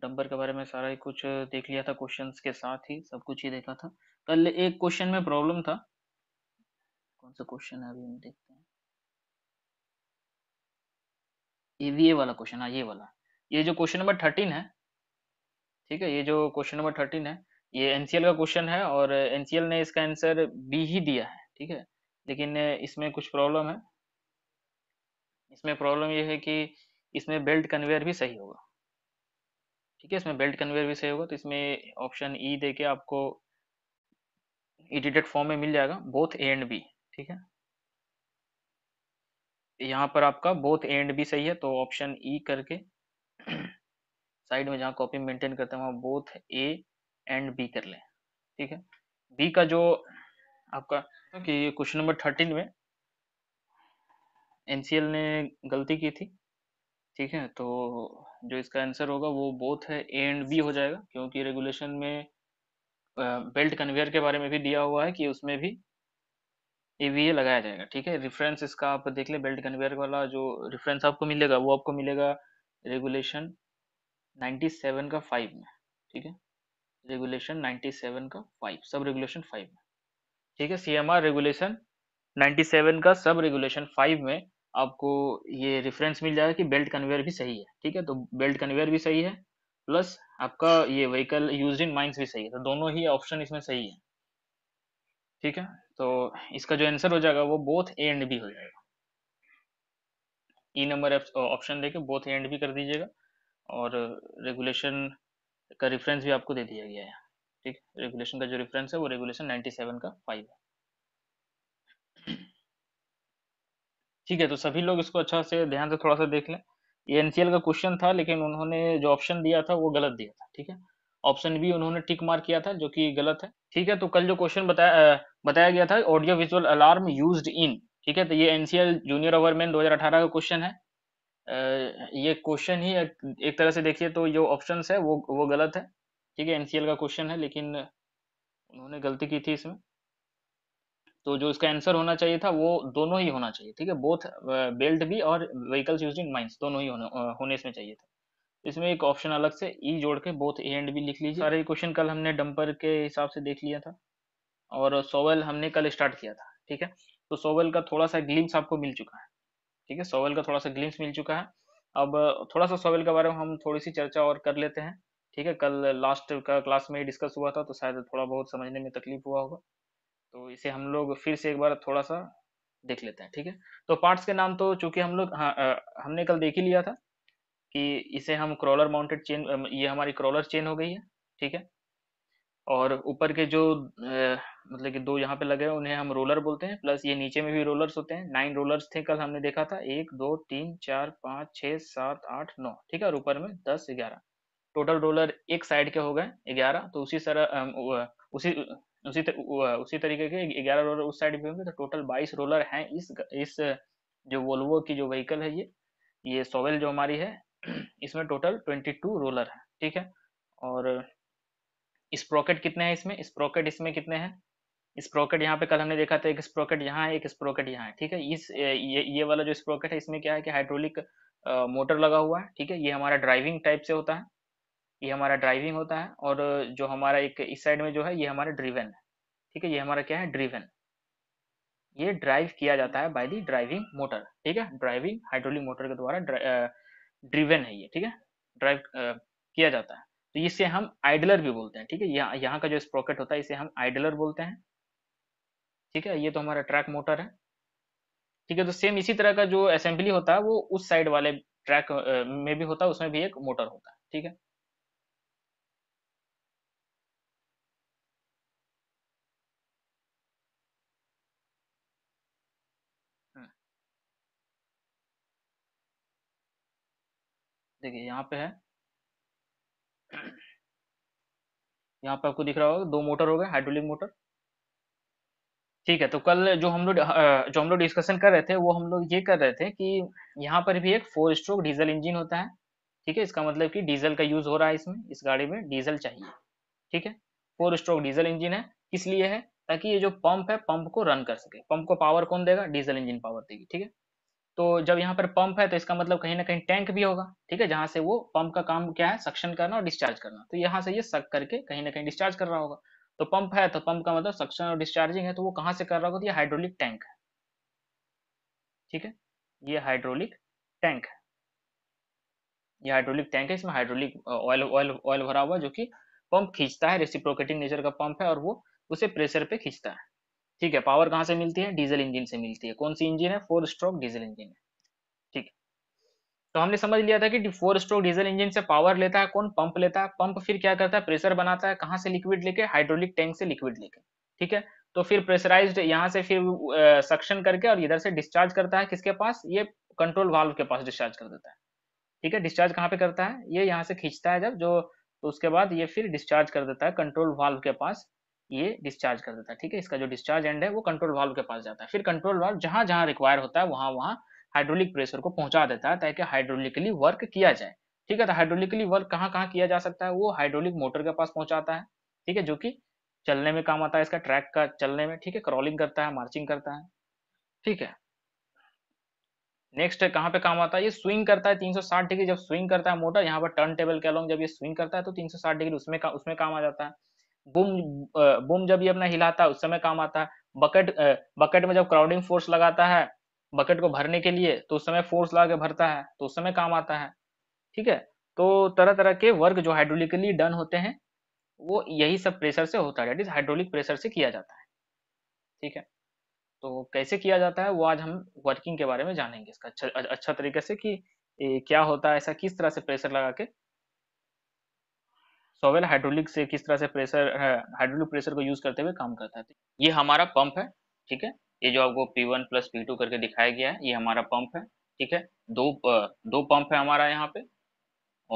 Dumber के बारे में सारा ही कुछ देख लिया था क्वेश्चंस के साथ ही सब कुछ ही देखा था कल एक क्वेश्चन में प्रॉब्लम था कौन सा क्वेश्चन है अभी हम देखते हैं ये ये वाला क्वेश्चन है हाँ, ये वाला ये जो क्वेश्चन नंबर थर्टीन है ठीक है ये जो क्वेश्चन नंबर थर्टीन है ये एनसीएल का क्वेश्चन है और एनसीएल ने इसका आंसर बी ही दिया है ठीक है लेकिन इसमें कुछ प्रॉब्लम है इसमें प्रॉब्लम ये है कि इसमें बेल्ट कन्वेयर भी सही होगा ठीक है इसमें बेल्ट कन्वेयर भी सही होगा तो इसमें ऑप्शन ई e दे के आपको एडिटेड फॉर्म में मिल जाएगा बोथ ए एंड बी ठीक है यहाँ पर आपका बोथ ए एंड बी सही है तो ऑप्शन ई e करके साइड में जहाँ कॉपी मेंटेन करते हैं वहाँ बोथ ए एंड बी कर लें ठीक है बी का जो आपका कि क्वेश्चन नंबर थर्टीन में एन ने गलती की थी ठीक है तो जो इसका आंसर होगा वो बोथ है ए एंड बी हो जाएगा क्योंकि रेगुलेशन में बेल्ट कन्वेयर के बारे में भी दिया हुआ है कि उसमें भी ए लगाया जाएगा ठीक है रेफरेंस इसका आप देख ले बेल्ट कन्वेयर वाला जो रेफरेंस आपको मिलेगा वो आपको मिलेगा रेगुलेशन 97 का फाइव में ठीक है रेगुलेशन 97 का फाइव सब रेगुलेशन फाइव में ठीक है सीएमआर रेगुलेशन 97 का सब रेगुलेशन फाइव में आपको ये रेफरेंस मिल जाएगा कि बेल्ट कन्वेयर भी सही है ठीक है तो बेल्ट कन्वेयर भी सही है प्लस आपका ये व्हीकल यूज इन माइंस भी सही है तो दोनों ही ऑप्शन इसमें सही है ठीक है तो इसका जो आंसर हो जाएगा वो बोथ ए एंड बी हो जाएगा ई नंबर ऑप्शन देखे बोथ ए एंड बी कर दीजिएगा और रेगुलेशन का रेफरेंस भी आपको दे दिया गया है ठीक रेगुलेशन का जो रेफरेंस है वो रेगुलेशन 97 का फाइव है ठीक है तो सभी लोग इसको अच्छा से ध्यान से थोड़ा सा देख लें ये एनसीएल का क्वेश्चन था लेकिन उन्होंने जो ऑप्शन दिया था वो गलत दिया था ठीक है ऑप्शन बी उन्होंने टिक मार्क किया था जो कि गलत है ठीक है तो कल जो क्वेश्चन बताया बताया गया था audio visual alarm used in ठीक है तो ये एनसीएल जूनियर ओवरमैन 2018 का क्वेश्चन है ये क्वेश्चन ही एक, तरह से देखिए तो जो ऑप्शन है वो वो गलत है ठीक है एनसीएल का क्वेश्चन है लेकिन उन्होंने गलती की थी इसमें तो जो इसका आंसर होना चाहिए था वो दोनों ही होना चाहिए ठीक है बोथ बेल्ट भी और व्हीकल्स यूज इन माइंस दोनों ही होने, होने इसमें चाहिए था इसमें एक ऑप्शन अलग से ई e जोड़ के बोथ ए एंड बी लिख लीजिए सारे क्वेश्चन कल हमने डंपर के हिसाब से देख लिया था और सोवेल हमने कल स्टार्ट किया था ठीक है तो सोवेल का थोड़ा सा ग्लिम्स आपको मिल चुका है ठीक है सोवेल का थोड़ा सा ग्लिम्स मिल चुका है अब थोड़ा सा सोवेल के बारे में हम थोड़ी सी चर्चा और कर लेते हैं ठीक है कल लास्ट का क्लास में डिस्कस हुआ था तो शायद थोड़ा बहुत समझने में तकलीफ हुआ होगा तो इसे हम लोग फिर से एक बार थोड़ा सा देख लेते हैं ठीक है तो पार्ट्स के नाम तो चूंकि हम लोग हाँ हमने कल देख ही लिया था कि इसे हम क्रॉलर माउंटेड चेन ये हमारी क्रॉलर चेन हो गई है ठीक है और ऊपर के जो मतलब कि दो यहाँ पे लगे हैं उन्हें हम रोलर बोलते हैं प्लस ये नीचे में भी रोलर्स होते हैं नाइन रोलर्स थे कल हमने देखा था एक दो तीन चार पाँच छः सात आठ नौ ठीक है और ऊपर में दस ग्यारह टोटल रोलर एक साइड के हो गए ग्यारह तो उसी तरह उसी उसी तर, उसी तरीके के ग्यारह रोलर उस साइड भी होंगे तो टोटल बाईस रोलर हैं इस इस जो वोल्वो की जो व्हीकल है ये ये सोवेल जो हमारी है इसमें टोटल ट्वेंटी टू रोलर है ठीक है और स्प्रोकेट कितने हैं इसमें स्प्रोकेट इसमें कितने हैं स्प्रोकेट यहाँ पे कल हमने देखा था एक स्प्रोकेट यहाँ है एक स्प्रोकेट यहाँ है ठीक है इस ये ये वाला जो स्प्रोकेट है इसमें क्या है कि हाइड्रोलिक मोटर लगा हुआ है ठीक है ये हमारा ड्राइविंग टाइप से होता है ये हमारा ड्राइविंग होता है और जो हमारा एक इस साइड में जो है ये हमारा ड्रिवन है ठीक है ये हमारा क्या है ड्रिवन ये ड्राइव किया जाता है बाय दी ड्राइविंग मोटर ठीक है ड्राइविंग हाइड्रोलिक मोटर के द्वारा ड्रिवन है ये ठीक है ड्राइव किया जाता है तो इसे हम आइडलर भी बोलते हैं ठीक है यहाँ यहाँ का जो स्प्रॉकेट होता है इसे हम आइडलर बोलते हैं ठीक है ये तो हमारा ट्रैक मोटर है ठीक है तो सेम इसी तरह का जो असेंबली होता है वो उस साइड वाले ट्रैक में भी होता है उसमें भी एक मोटर होता है ठीक है हम्म। देखिए यहाँ पे है यहाँ पे आपको दिख रहा होगा दो मोटर हो गए हाइड्रोलिक मोटर ठीक है तो कल जो हम लोग जो हम लोग डिस्कशन कर रहे थे वो हम लोग ये कर रहे थे कि यहाँ पर भी एक फोर स्ट्रोक डीजल इंजन होता है ठीक है इसका मतलब कि डीजल का यूज हो रहा है इसमें इस गाड़ी में डीजल चाहिए ठीक है फोर स्ट्रोक डीजल इंजन है किस लिए है ताकि ये जो पंप है पंप को रन कर सके पंप को पावर कौन देगा डीजल इंजन पावर देगी ठीक है तो जब यहाँ पर पंप है तो इसका मतलब कहीं ना कहीं टैंक भी होगा ठीक है जहां से वो पंप का काम क्या है सक्शन करना और डिस्चार्ज करना तो यहाँ से ये सक करके कहीं ना कहीं डिस्चार्ज कर रहा होगा तो पंप है तो पंप का मतलब सक्शन और डिस्चार्जिंग है तो वो कहाँ से कर रहा होगा तो ये हाइड्रोलिक टैंक है ठीक है ये हाइड्रोलिक टैंक है ये हाइड्रोलिक टैंक है इसमें हाइड्रोलिक ऑयल ऑयल ऑयल भरा हुआ जो कि पंप खींचता है रेसिप्रोकेटिंग नेचर का पंप है और वो उसे प्रेशर पे खींचता है ठीक है पावर कहाँ से मिलती है डीजल इंजन से मिलती है कौन सी इंजन है फोर स्ट्रोक डीजल इंजन है ठीक तो हमने समझ लिया था कि फोर स्ट्रोक डीजल इंजन से पावर लेता है कौन पंप लेता है पंप फिर क्या करता है प्रेशर बनाता है कहाँ से लिक्विड लेके हाइड्रोलिक टैंक से लिक्विड लेके ठीक है तो फिर प्रेशराइज्ड यहाँ से फिर सक्शन करके और इधर से डिस्चार्ज करता है किसके पास ये कंट्रोल वाल्व के पास डिस्चार्ज कर देता है ठीक है डिस्चार्ज कहाँ पे करता है ये यहाँ से खींचता है जब जो तो उसके बाद ये फिर डिस्चार्ज कर देता है कंट्रोल वाल्व के पास ये डिस्चार्ज कर देता है ठीक है इसका जो डिस्चार्ज एंड है वो कंट्रोल वाल्व के पास जाता है फिर कंट्रोल वाल्व जहां जहां रिक्वायर होता है वहां वहां हाइड्रोलिक प्रेशर को पहुंचा देता है ताकि हाइड्रोलिकली वर्क किया जाए ठीक है तो हाइड्रोलिकली वर्क कहाँ कहाँ किया जा सकता है वो हाइड्रोलिक मोटर के पास पहुंचाता है ठीक है जो कि चलने में काम आता है इसका ट्रैक का चलने में ठीक है क्रॉलिंग करता है मार्चिंग करता है ठीक है नेक्स्ट है कहाँ पे काम आता है ये स्विंग करता है 360 डिग्री जब स्विंग करता है मोटर यहाँ पर टर्न टेबल के अलॉन्ग जब ये स्विंग करता है तो 360 डिग्री उसमें का, उसमें काम आ जाता है बुम बूम जब ये अपना हिलाता है उस समय काम आता है बकेट बकेट में जब क्राउडिंग फोर्स लगाता है बकेट को भरने के लिए तो उस समय फोर्स लगा के भरता है तो उस समय काम आता है ठीक है तो तरह तरह के वर्क जो हाइड्रोलिकली डन होते हैं वो यही सब प्रेशर से होता है डेट इज हाइड्रोलिक प्रेशर से किया जाता है ठीक है तो कैसे किया जाता है वो आज हम वर्किंग के बारे में जानेंगे इसका अच्छा अच्छा तरीके से कि ए, क्या होता है ऐसा किस तरह से प्रेशर लगा के सोवेल हाइड्रोलिक से किस तरह से प्रेशर हाइड्रोलिक प्रेशर को यूज करते हुए काम करता है तो ये हमारा पंप है ठीक है ये जो आपको P one plus P two करके दिखाया गया है ये हमारा पंप है ठीक है दो दो पंप है हमारा यहाँ पे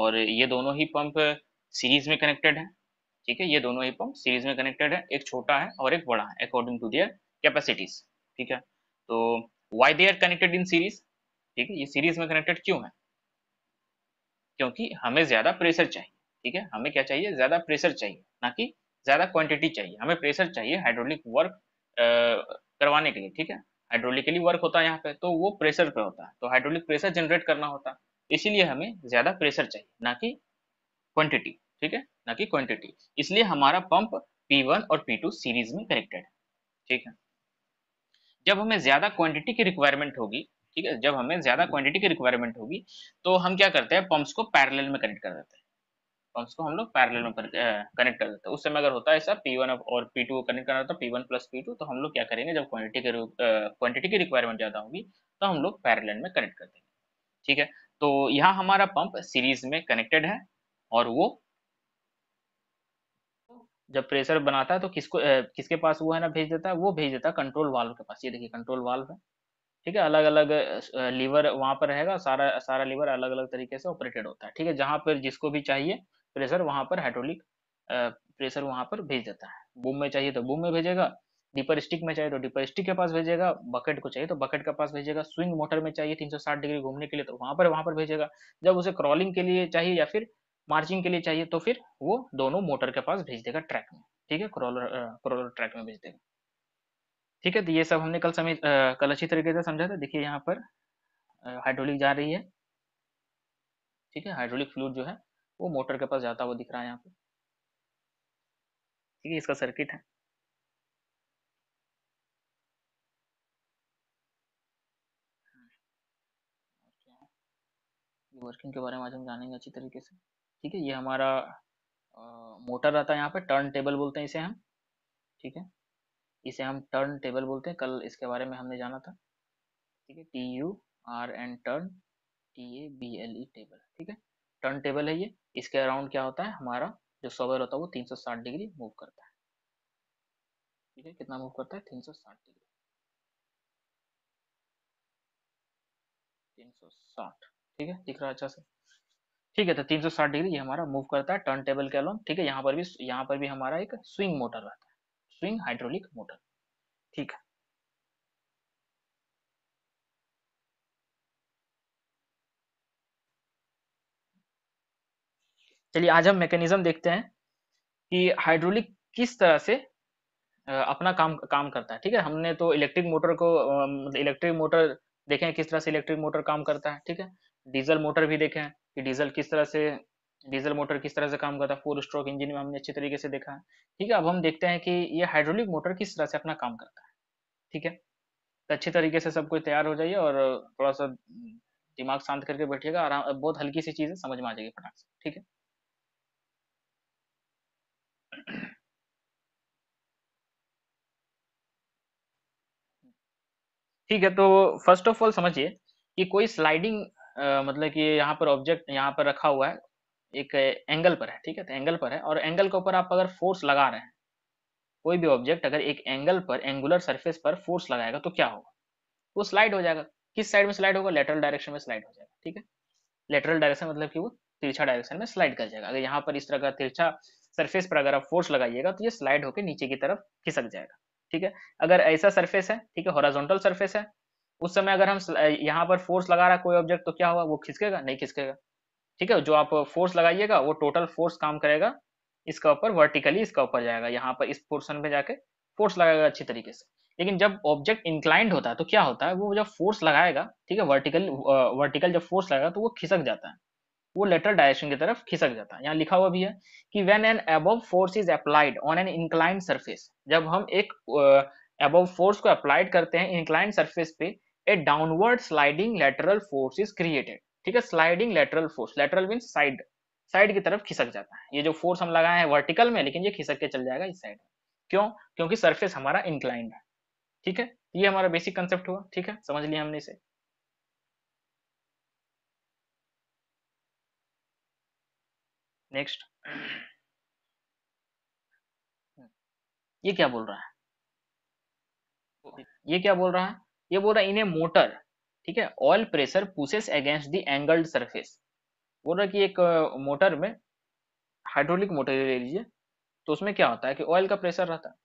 और ये दोनों ही पंप सीरीज में कनेक्टेड है ठीक है ये दोनों ही पंप सीरीज में कनेक्टेड है एक छोटा है और एक बड़ा है अकॉर्डिंग टू दियर कैपेसिटीज ठीक है तो why they are connected in series ठीक है ये सीरीज में कनेक्टेड क्यों है क्योंकि हमें ज्यादा प्रेशर चाहिए ठीक है हमें क्या चाहिए ज्यादा प्रेशर चाहिए ना कि ज्यादा क्वांटिटी चाहिए हमें प्रेशर चाहिए हाइड्रोलिक वर्क करवाने के लिए ठीक है हाइड्रोलिकली वर्क होता है यहाँ पे तो वो प्रेशर पे होता है तो हाइड्रोलिक प्रेशर जनरेट करना होता है इसीलिए हमें ज्यादा प्रेशर चाहिए ना कि क्वांटिटी ठीक है ना कि क्वांटिटी इसलिए हमारा पंप P1 और P2 सीरीज में कनेक्टेड है ठीक है जब हमें ज्यादा क्वांटिटी की रिक्वायरमेंट होगी ठीक है जब हमें ज्यादा क्वांटिटी की रिक्वायरमेंट होगी तो हम क्या करते हैं पंप्स को पैरेलल में कनेक्ट कर देते हैं और उसको हम लोग पैरेलल में कनेक्ट कर देते हैं उस समय अगर होता है ऐसा पी वन और पी टू कनेक्ट करना होता है P one plus P two तो हम लोग क्या करेंगे जब क्वांटिटी के रूप क्वांटिटी की रिक्वायरमेंट ज़्यादा होगी तो हम लोग पैरेलल में कनेक्ट कर देंगे ठीक है तो यहाँ हमारा पंप सीरीज में कनेक्टेड है और वो जब प्रेशर बनाता है तो किसको किसके पास वो है ना भेज देता है वो भेज देता है कंट्रोल वाल्व के पास ये देखिए कंट्रोल वाल्व है ठीक है अलग अलग लीवर वहां पर रहेगा सारा सारा लीवर अलग अलग तरीके से ऑपरेटेड होता है ठीक है जहां पर जिसको भी चाहिए प्रेशर वहां पर हाइड्रोलिक प्रेशर वहां पर भेज देता है बूम में चाहिए तो बूम में भेजेगा डीपर स्टिक में चाहिए तो डीपर स्टिक के पास भेजेगा बकेट को चाहिए तो बकेट के पास भेजेगा स्विंग मोटर में चाहिए 360 डिग्री घूमने के लिए तो वहां पर वहां पर भेजेगा जब उसे क्रॉलिंग के लिए चाहिए या फिर मार्चिंग के लिए चाहिए तो फिर वो दोनों मोटर के पास भेज देगा ट्रैक में ठीक है क्रॉलर क्रॉलर ट्रैक में भेज देगा ठीक है तो ये सब हमने कल समय कल अच्छी तरीके से समझा था देखिए यहाँ पर हाइड्रोलिक जा रही है ठीक है हाइड्रोलिक फ्लूड जो है वो मोटर के पास जाता हुआ दिख रहा है यहाँ पे ठीक है इसका सर्किट है वर्किंग के बारे में आज हम जानेंगे अच्छी तरीके से ठीक है ये हमारा आ, मोटर रहता है यहाँ पे टर्न टेबल बोलते हैं इसे हम ठीक है इसे हम टर्न टेबल बोलते हैं कल इसके बारे में हमने जाना था ठीक है T U R and turn T A B L E table ठीक है टर्न टेबल है ये इसके अराउंड क्या होता है हमारा जो सॉवर होता है वो 360 डिग्री मूव करता है ठीक है कितना मूव करता है 360 डिग्री 360 ठीक है दिख रहा अच्छा से ठीक है तो 360 डिग्री ये हमारा मूव करता है टर्न टेबल के अलॉन्ग ठीक है यहाँ पर भी यहाँ पर भी हमारा एक स्विंग मोटर रहता है स्विंग हाइड्रोलिक मोटर ठीक है चलिए आज हम मैकेनिज्म देखते हैं कि हाइड्रोलिक किस तरह से अपना काम काम करता है ठीक है हमने तो इलेक्ट्रिक मोटर को इलेक्ट्रिक मोटर मतलब देखे हैं किस तरह से इलेक्ट्रिक मोटर काम करता है ठीक है डीजल मोटर भी देखे हैं कि डीजल किस तरह से डीजल मोटर किस तरह से काम करता है फोर स्ट्रोक इंजन में हमने अच्छी तरीके से देखा है ठीक है अब हम देखते हैं कि ये हाइड्रोलिक मोटर किस तरह से अपना काम करता है ठीक है तो अच्छी तरीके से सब कुछ तैयार हो जाइए और थोड़ा सा दिमाग शांत करके बैठिएगा आराम बहुत हल्की सी चीज़ें समझ में आ जाएगी फटाक से ठीक है ठीक है तो फर्स्ट ऑफ ऑल समझिए कि कोई स्लाइडिंग मतलब कि यहाँ पर ऑब्जेक्ट यहाँ पर रखा हुआ है एक एंगल पर है ठीक है तो एंगल पर है और एंगल के ऊपर आप अगर फोर्स लगा रहे हैं कोई भी ऑब्जेक्ट अगर एक एंगल पर एंगुलर सरफेस पर फोर्स लगाएगा तो क्या होगा वो स्लाइड हो जाएगा किस साइड में स्लाइड होगा लेटरल डायरेक्शन में स्लाइड हो जाएगा ठीक है लेटरल डायरेक्शन मतलब कि वो तिरछा डायरेक्शन में स्लाइड कर जाएगा अगर यहाँ पर इस तरह का तिरछा सरफेस पर अगर आप फोर्स लगाइएगा तो ये स्लाइड होकर नीचे की तरफ खिसक जाएगा ठीक है अगर ऐसा सरफेस है ठीक है हॉराजोंटल सरफेस है उस समय अगर हम यहाँ पर फोर्स लगा रहा कोई ऑब्जेक्ट तो क्या हुआ वो खिसकेगा नहीं खिसकेगा ठीक है जो आप फोर्स लगाइएगा वो टोटल फोर्स काम करेगा इसका ऊपर वर्टिकली इसका ऊपर जाएगा यहाँ पर इस पोर्सन पे जाके फोर्स लगाएगा अच्छी तरीके से लेकिन जब ऑब्जेक्ट इंक्लाइंड होता है तो क्या होता है वो जब फोर्स लगाएगा ठीक है वर्टिकल वर्टिकल जब फोर्स लगाएगा तो वो खिसक जाता है वो लेटर डायरेक्शन की तरफ खिसक जाता है यहाँ लिखा हुआ भी है कि when an above force is applied on an incline surface जब हम एक एबव फोर्स को अप्लाइड करते हैं इंक्लाइन सर्फेस पे a downward sliding lateral force is created ठीक है sliding lateral force lateral mean side side की तरफ खिसक जाता है ये जो फोर्स हम लगाए हैं वर्टिकल में लेकिन ये खिसक के चल जाएगा इस साइड क्यों क्योंकि सरफेस हमारा इंक्लाइंड है ठीक है ये हमारा बेसिक कंसेप्ट हुआ ठीक है समझ लिया हमने इसे नेक्स्ट ये क्या बोल रहा है ये क्या बोल रहा है ये बोल रहा है इन्हें मोटर ठीक है oil pressure pushes against the angled surface बोल रहा है कि एक मोटर में हाइड्रोलिक मोटर ले लीजिए तो उसमें क्या होता है कि ऑयल का प्रेशर रहता है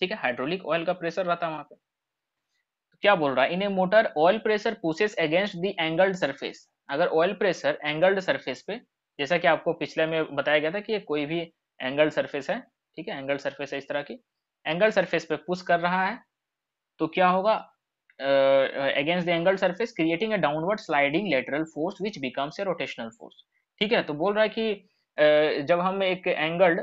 ठीक है हाइड्रोलिक ऑयल का प्रेशर रहता है वहां पे तो क्या बोल रहा है इन्हें motor oil pressure pushes against the angled surface अगर ऑयल प्रेशर एंगल्ड सरफेस पे जैसा कि आपको पिछले में बताया गया था कि ये कोई भी एंगल सरफेस है ठीक है एंगल सरफेस है इस तरह की एंगल सरफेस पे पुश कर रहा है तो क्या होगा against the angle surface creating a downward sliding lateral force which becomes a rotational force ठीक है तो बोल रहा है कि uh, जब हम एक एंगल्ड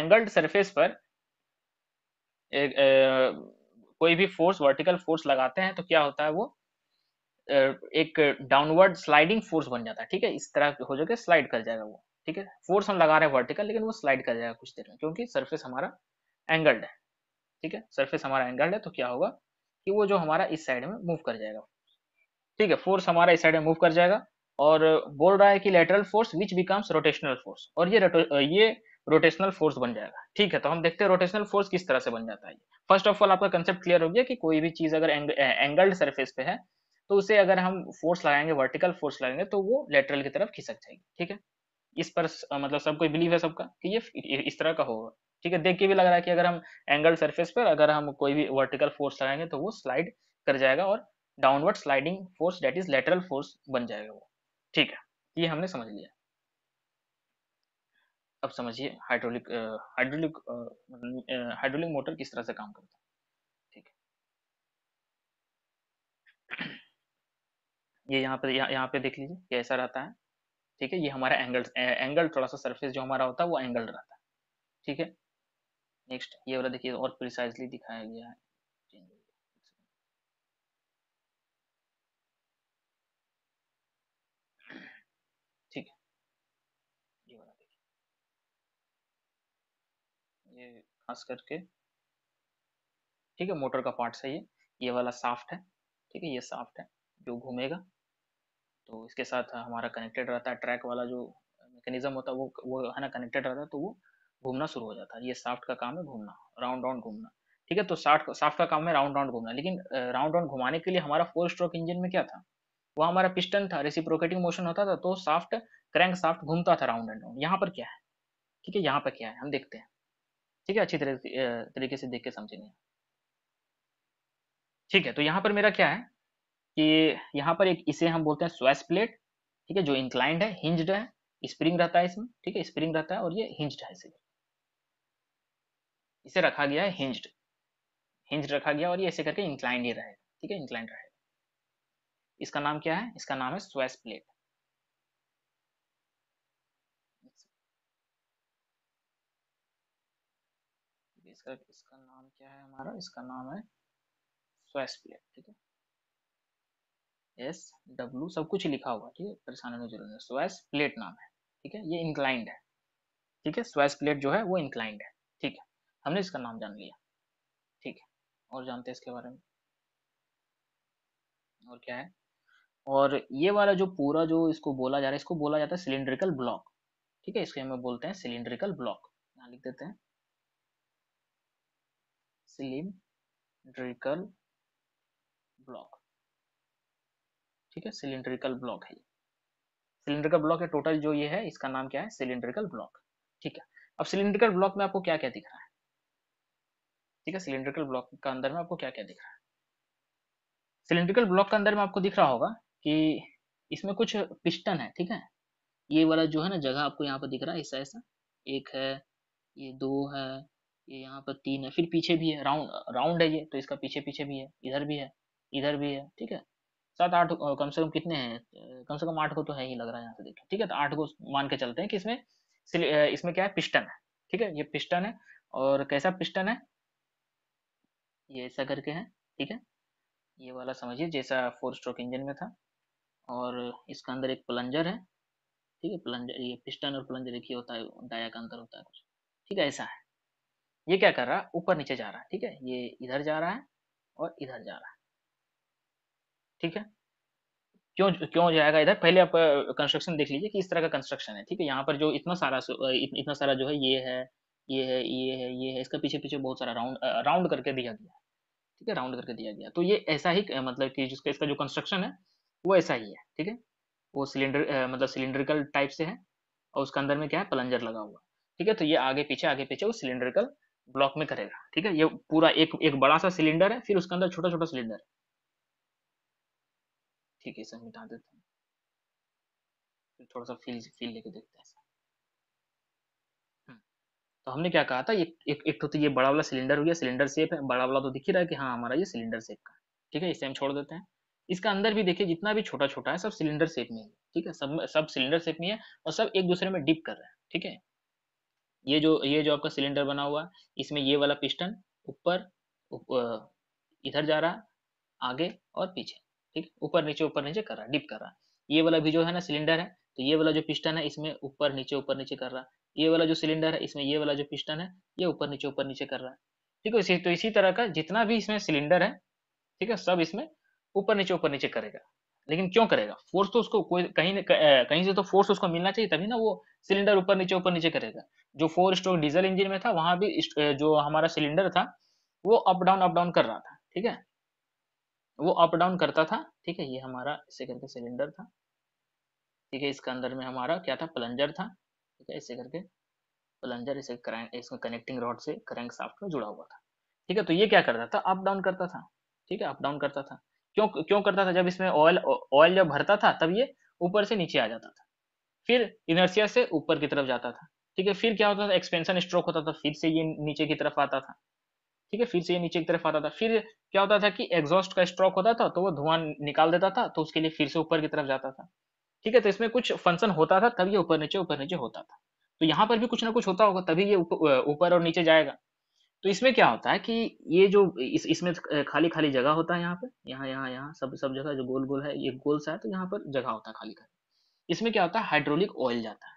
एंगल्ड सरफेस पर एक, uh, कोई भी फोर्स वर्टिकल फोर्स लगाते हैं तो क्या होता है वो एक डाउनवर्ड स्लाइडिंग फोर्स बन जाता है ठीक है इस तरह हो जाएगा स्लाइड कर जाएगा वो ठीक है फोर्स हम लगा रहे हैं वर्टिकल लेकिन वो स्लाइड कर जाएगा कुछ देर में क्योंकि सरफेस हमारा एंगल्ड है ठीक है सरफेस हमारा एंगल्ड है तो क्या होगा कि वो जो हमारा इस साइड में मूव कर जाएगा ठीक है फोर्स हमारा इस साइड में मूव कर जाएगा और बोल रहा है कि lateral force which becomes rotational force और ये ये रोटेशनल फोर्स बन जाएगा ठीक है तो हम देखते हैं रोटेशनल फोर्स किस तरह से बन जाता है फर्स्ट ऑफ ऑल आपका कंसेप्ट क्लियर हो गया कि कोई भी चीज अगर एंग, एंगल्ड सरफेस पे है तो उसे अगर हम फोर्स लगाएंगे वर्टिकल फोर्स लगाएंगे तो वो लेटरल की तरफ खिसक जाएगी ठीक है इस पर मतलब सबको बिलीव है सबका कि ये इस तरह का होगा ठीक है देख के भी लग रहा है कि अगर हम एंगल सरफेस पर अगर हम कोई भी वर्टिकल फोर्स लगाएंगे तो वो स्लाइड कर जाएगा और downward sliding force that is lateral force बन जाएगा वो ठीक है ये हमने समझ लिया अब समझिए हाइड्रोलिक हाइड्रोलिक हाइड्रोलिक मोटर किस तरह से काम करता है ये यहाँ पे यह, यहाँ पे देख लीजिए कैसा रहता है ठीक है ये हमारा एंगल एंगल थोड़ा सा सरफेस जो हमारा होता है वो एंगल रहता है ठीक है नेक्स्ट ये वाला देखिए और प्रिसाइजली दिखाया गया है ठीक है ये खास करके ठीक है मोटर का पार्ट है ये ये वाला साफ्ट है ठीक है ये साफ्ट है जो घूमेगा तो इसके साथ हमारा कनेक्टेड रहता है ट्रैक वाला जो मैकेनिज्म होता है वो वो है ना कनेक्टेड रहता है तो वो घूमना शुरू हो जाता है ये साफ्ट का काम है घूमना राउंड राउंड घूमना ठीक है तो साफ्ट साफ्ट का काम है राउंड राउंड घूमना लेकिन राउंड राउंड घुमाने के लिए हमारा फोर स्ट्रोक इंजन में क्या था वो हमारा पिस्टन था रेसिप्रोकेटिंग मोशन होता था तो साफ्ट क्रैंक साफ्ट घूमता था राउंड एंड राउंड यहाँ पर क्या है ठीक है यहाँ पर क्या है हम देखते हैं ठीक है अच्छी तरीके से देख के समझेंगे ठीक है तो यहाँ पर मेरा क्या है कि यहाँ पर एक इसे हम बोलते हैं स्वेस प्लेट ठीक है जो इंक्लाइंड है हिंज्ड है स्प्रिंग रहता है इसमें ठीक है स्प्रिंग रहता है और ये हिंज्ड है इसे इसे रखा गया है हिंज्ड हिंज्ड रखा गया और ये ऐसे करके इंक्लाइंड ही रहेगा ठीक है इंक्लाइंड रहेगा इसका नाम क्या है इसका नाम है स्वेस प्लेट इसका इसका नाम क्या है हमारा इसका नाम है स्वेस प्लेट ठीक है एस डब्ल्यू सब कुछ लिखा हुआ ठीक है परेशान होने है स्वैस प्लेट नाम है ठीक है ये इंक्लाइंड है ठीक है स्वैस प्लेट जो है वो इंक्लाइंड है ठीक है हमने इसका नाम जान लिया ठीक है और जानते हैं इसके बारे में और क्या है और ये वाला जो पूरा जो इसको बोला जा रहा है इसको बोला जाता है सिलेंड्रिकल ब्लॉक ठीक है इसके हमें बोलते हैं सिलेंड्रिकल ब्लॉक यहाँ लिख देते हैं सिलिंड्रिकल ब्लॉक ठीक है सिलेंड्रिकल ब्लॉक है सिलेंड्रिकल ब्लॉक है टोटल जो ये है इसका नाम क्या है सिलेंड्रिकल ब्लॉक ठीक है अब सिलेंड्रिकल ब्लॉक में आपको क्या क्या दिख रहा है ठीक है सिलेंड्रिकल ब्लॉक का अंदर में आपको क्या क्या दिख रहा है सिलेंड्रिकल ब्लॉक के अंदर में आपको दिख रहा होगा कि इसमें कुछ पिस्टन है ठीक है ये वाला जो है ना जगह आपको यहाँ पर दिख रहा है ऐसा ऐसा एक है ये दो है ये यहाँ पर तीन है फिर पीछे भी है राउंड राउंड है ये तो इसका पीछे पीछे भी है इधर भी है इधर भी है ठीक है सात आठ कम से कम कितने हैं कम से कम आठ को तो है ही लग रहा है यहाँ से देखो ठीक है तो आठ को मान के चलते हैं कि इसमें इसमें क्या है पिस्टन है ठीक है ये पिस्टन है और कैसा पिस्टन है ये ऐसा करके है ठीक है ये वाला समझिए जैसा फोर स्ट्रोक इंजन में था और इसका अंदर एक प्लंजर है ठीक है प्लंजर ये पिस्टन और प्लंजर एक ही होता है डाया का अंतर होता है कुछ ठीक है ऐसा है ये क्या कर रहा है ऊपर नीचे जा रहा है ठीक है ये इधर जा रहा है और इधर जा रहा है ठीक है क्यों क्यों जाएगा इधर पहले आप कंस्ट्रक्शन देख लीजिए कि इस तरह का कंस्ट्रक्शन है ठीक है यहाँ पर जो इतना सारा इतना सारा जो है ये है ये है ये है ये है इसका पीछे पीछे बहुत सारा राउंड राउंड करके दिया गया है ठीक है राउंड करके दिया गया तो ये ऐसा ही मतलब कि जिसका इसका जो कंस्ट्रक्शन है वो ऐसा ही है ठीक है वो सिलेंडर मतलब सिलेंड्रिकल टाइप से है और उसके अंदर में क्या है प्लंजर लगा हुआ ठीक है तो ये आगे पीछे आगे पीछे वो सिलेंड्रिकल ब्लॉक में करेगा ठीक है ये पूरा एक एक बड़ा सा सिलेंडर है फिर उसके अंदर छोटा छोटा सिलेंडर है ठीक है सर मिटा देते हैं फिर थोड़ा सा फील फील लेके देखते हैं हम्म, तो हमने क्या कहा था एक एक, एक तो, तो ये बड़ा वाला सिलेंडर हो गया सिलेंडर सेप है बड़ा वाला तो दिख ही रहा है कि हाँ हमारा ये सिलेंडर सेप का ठीक है इसे हम छोड़ देते हैं इसका अंदर भी देखिए जितना भी छोटा छोटा है सब सिलेंडर सेप में है ठीक है सब सब सिलेंडर सेप में है और सब एक दूसरे में डिप कर रहे हैं ठीक है ये जो ये जो आपका सिलेंडर बना हुआ है इसमें ये वाला पिस्टन ऊपर इधर जा रहा आगे और पीछे ठीक ऊपर नीचे ऊपर नीचे कर रहा डिप कर रहा ये वाला भी जो है ना सिलेंडर है तो ये वाला जो पिस्टन है इसमें ऊपर नीचे ऊपर नीचे कर रहा ये वाला जो सिलेंडर है इसमें ये वाला जो पिस्टन है ये ऊपर नीचे ऊपर नीचे कर रहा है ठीक है इसी तो इसी तरह का जितना भी इसमें सिलेंडर है ठीक है सब इसमें ऊपर नीचे ऊपर नीचे करेगा लेकिन क्यों करेगा फोर्स तो उसको कोई कहीं कहीं से तो फोर्स उसको मिलना चाहिए तभी ना वो सिलेंडर ऊपर नीचे ऊपर नीचे करेगा जो फोर स्ट्रोक डीजल इंजन में था वहां भी जो हमारा सिलेंडर था वो अप डाउन अप डाउन कर रहा था ठीक है वो अप डाउन करता था ठीक है ये हमारा इसे करके सिलेंडर था ठीक है इसके अंदर में हमारा क्या था प्लंजर था ठीक है इसे करके प्लंजर इसे क्रैंक इसमें कनेक्टिंग रॉड से क्रैंक साफ्ट में जुड़ा हुआ था ठीक है तो ये क्या करता था अप डाउन करता था ठीक है अप डाउन करता था क्यों क्यों करता था जब इसमें ऑयल ऑयल जब भरता था तब ये ऊपर से नीचे आ जाता था फिर इनर्सिया से ऊपर की तरफ जाता था ठीक है फिर क्या होता था एक्सपेंशन स्ट्रोक होता था फिर से ये नीचे की तरफ आता था ठीक है फिर से ये नीचे की तरफ आता था फिर क्या होता था कि एग्जॉस्ट का स्ट्रोक होता था तो वो धुआं निकाल देता था तो उसके लिए फिर से ऊपर की तरफ जाता था ठीक है तो इसमें कुछ फंक्शन होता था तब ये ऊपर नीचे ऊपर नीचे होता था तो यहाँ पर भी कुछ ना कुछ होता होगा तभी ये ऊपर और नीचे जाएगा तो इसमें क्या होता है कि ये जो इस इसमें खाली खाली जगह होता है यहाँ पे यहाँ यहाँ यहाँ सब सब जगह जो गोल गोल है ये गोल सा है तो यहाँ पर जगह होता है खाली खाली इसमें क्या होता है हाइड्रोलिक ऑयल जाता है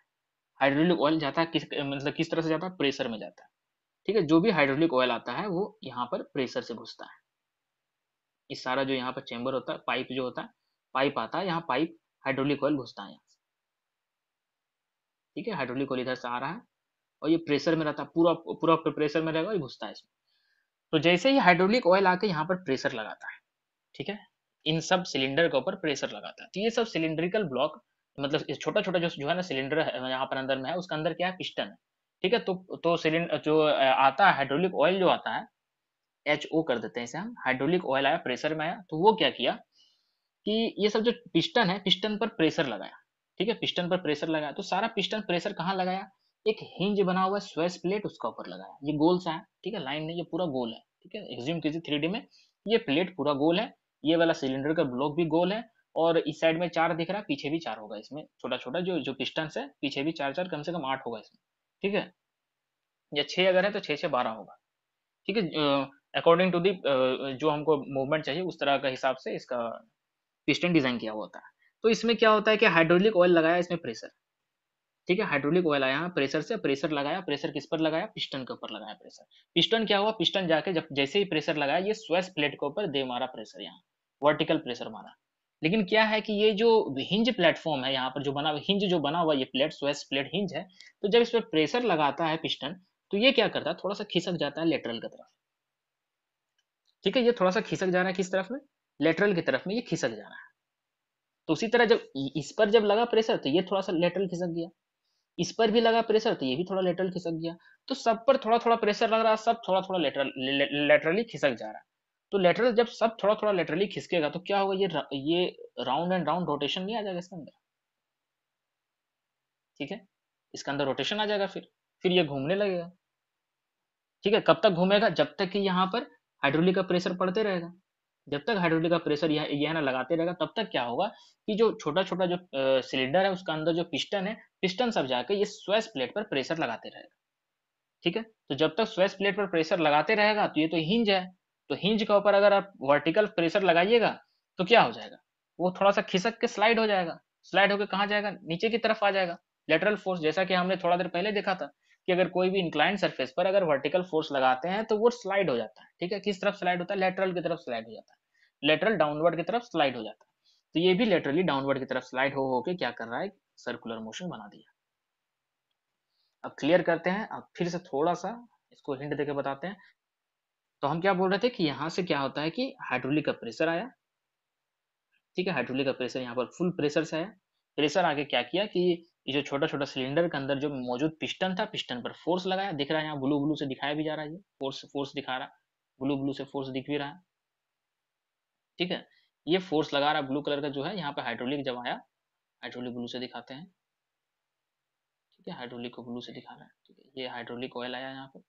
हाइड्रोलिक ऑयल जाता है किस मतलब किस तरह से जाता है प्रेशर में जाता है ठीक है जो भी हाइड्रोलिक ऑयल आता है वो यहाँ पर प्रेशर से घुसता है ये सारा जो यहाँ पर चैम्बर होता है पाइप जो होता है पाइप आता है यहाँ पाइप हाइड्रोलिक ऑयल घुसता है यहाँ ठीक है हाइड्रोलिक ऑयल इधर से आ रहा है और ये प्रेशर में रहता है पूरा पूरा प्रेशर में रहेगा ये घुसता है इसमें तो जैसे ही हाइड्रोलिक ऑयल आके यहाँ पर प्रेशर लगाता है ठीक है इन सब सिलेंडर के ऊपर प्रेशर लगाता है तो ये सब सिलेंड्रिकल ब्लॉक मतलब छोटा छोटा जो जो है ना सिलेंडर है यहाँ पर अंदर में है उसका अंदर क्या है पिस्टन है ठीक है तो तो सिलेंडर जो आता है हाइड्रोलिक ऑयल जो आता है एच ओ कर देते हैं इसे हम हाइड्रोलिक ऑयल आया प्रेशर में आया तो वो क्या किया कि ये सब जो पिस्टन है पिस्टन पर प्रेशर लगाया ठीक है पिस्टन पर प्रेशर लगाया तो सारा पिस्टन प्रेशर कहाँ लगाया एक हिंज बना हुआ स्वेस प्लेट उसका ऊपर लगाया ये गोल सा है ठीक है लाइन नहीं ये पूरा गोल है ठीक है एक्ज्यूम कीजिए थ्री में ये प्लेट पूरा गोल है ये वाला सिलेंडर का ब्लॉक भी गोल है और इस साइड में चार दिख रहा है पीछे भी चार होगा इसमें छोटा छोटा जो जो पिस्टन है पीछे भी चार चार कम से कम आठ होगा इसमें ठीक है या छः अगर है तो छः से बारह होगा ठीक है अकॉर्डिंग टू दी जो हमको मूवमेंट चाहिए उस तरह के हिसाब से इसका पिस्टन डिजाइन किया हुआ होता है तो इसमें क्या होता है कि हाइड्रोलिक ऑयल लगाया इसमें प्रेशर ठीक है हाइड्रोलिक ऑयल आया प्रेशर से प्रेशर लगाया प्रेशर किस पर लगाया पिस्टन के ऊपर लगाया प्रेशर पिस्टन क्या हुआ पिस्टन जाके जब जैसे ही प्रेशर लगाया ये स्वेस प्लेट के ऊपर दे मारा प्रेशर यहाँ वर्टिकल प्रेशर मारा लेकिन क्या है कि ये जो हिंज प्लेटफॉर्म है यहाँ पर जो बना हिंज जो बना हुआ ये प्लेट स्वेस प्लेट हिंज है तो जब इस पर प्रेशर लगाता है पिस्टन तो ये क्या करता है थोड़ा सा खिसक जाता है लेटरल की तरफ ठीक है ये थोड़ा सा खिसक जा रहा है किस तरफ में लेटरल की तरफ में ये खिसक जा रहा है तो उसी तरह जब इस पर जब लगा प्रेशर तो ये थोड़ा सा लेटरल खिसक गया इस पर भी लगा प्रेशर तो ये भी थोड़ा लेटरल खिसक गया तो सब पर थोड़ा थोड़ा प्रेशर लग रहा है सब थोड़ा थोड़ा लेटरल लेटरली खिसक जा रहा है तो लेटरल जब सब थोड़ा थोड़ा लेटरली खिसकेगा तो क्या होगा ये ये राउंड एंड राउंड रोटेशन नहीं आ जाएगा इसके अंदर ठीक है इसके अंदर रोटेशन आ जाएगा फिर फिर ये घूमने लगेगा ठीक है कब तक घूमेगा जब तक कि यहाँ पर हाइड्रोलिक का प्रेशर पड़ते रहेगा जब तक हाइड्रोलिक का प्रेशर यह यह ना लगाते रहेगा तब तक क्या होगा कि जो छोटा छोटा जो सिलेंडर है उसका अंदर जो पिस्टन है पिस्टन सब जाकर ये स्वेस प्लेट पर प्रेशर लगाते रहेगा ठीक है तो जब तक स्वेस प्लेट पर प्रेशर लगाते रहेगा तो ये तो हिंज है तो हिंज के ऊपर अगर आप वर्टिकल प्रेशर लगाइएगा तो क्या हो जाएगा वो थोड़ा सा खिसक के स्लाइड हो जाएगा स्लाइड होकर कहाँ जाएगा नीचे की तरफ आ जाएगा लेटरल फोर्स जैसा कि हमने थोड़ा देर पहले देखा था कि अगर कोई भी इंक्लाइंड सरफेस पर अगर वर्टिकल फोर्स लगाते हैं तो वो स्लाइड हो जाता है ठीक है किस तरफ स्लाइड होता है लेटरल की तरफ स्लाइड हो जाता है लेटरल डाउनवर्ड की तरफ स्लाइड हो जाता है तो ये भी लेटरली डाउनवर्ड की तरफ स्लाइड हो होके क्या कर रहा है सर्कुलर मोशन बना दिया अब क्लियर करते हैं अब फिर से थोड़ा सा इसको हिंट देके बताते हैं तो हम क्या बोल रहे थे कि यहाँ से क्या होता है कि हाइड्रोलिक का प्रेशर आया ठीक है हाइड्रोलिक का प्रेशर यहाँ पर फुल प्रेशर से आया प्रेशर आके क्या किया कि ये जो छोटा छोटा सिलेंडर के अंदर जो मौजूद पिस्टन था पिस्टन पर फोर्स लगाया दिख रहा है यहाँ ब्लू ब्लू से दिखाया भी जा रहा है फोर्स फोर्स दिखा रहा ब्लू ब्लू से फोर्स दिख भी रहा है ठीक है ये फोर्स लगा रहा ब्लू कलर का जो है यहाँ पे हाइड्रोलिक जब आया हाइड्रोलिक ब्लू से दिखाते हैं ठीक है हाइड्रोलिक को ब्लू से दिखा रहा है ठीक है ये हाइड्रोलिक ऑयल आया यहाँ पर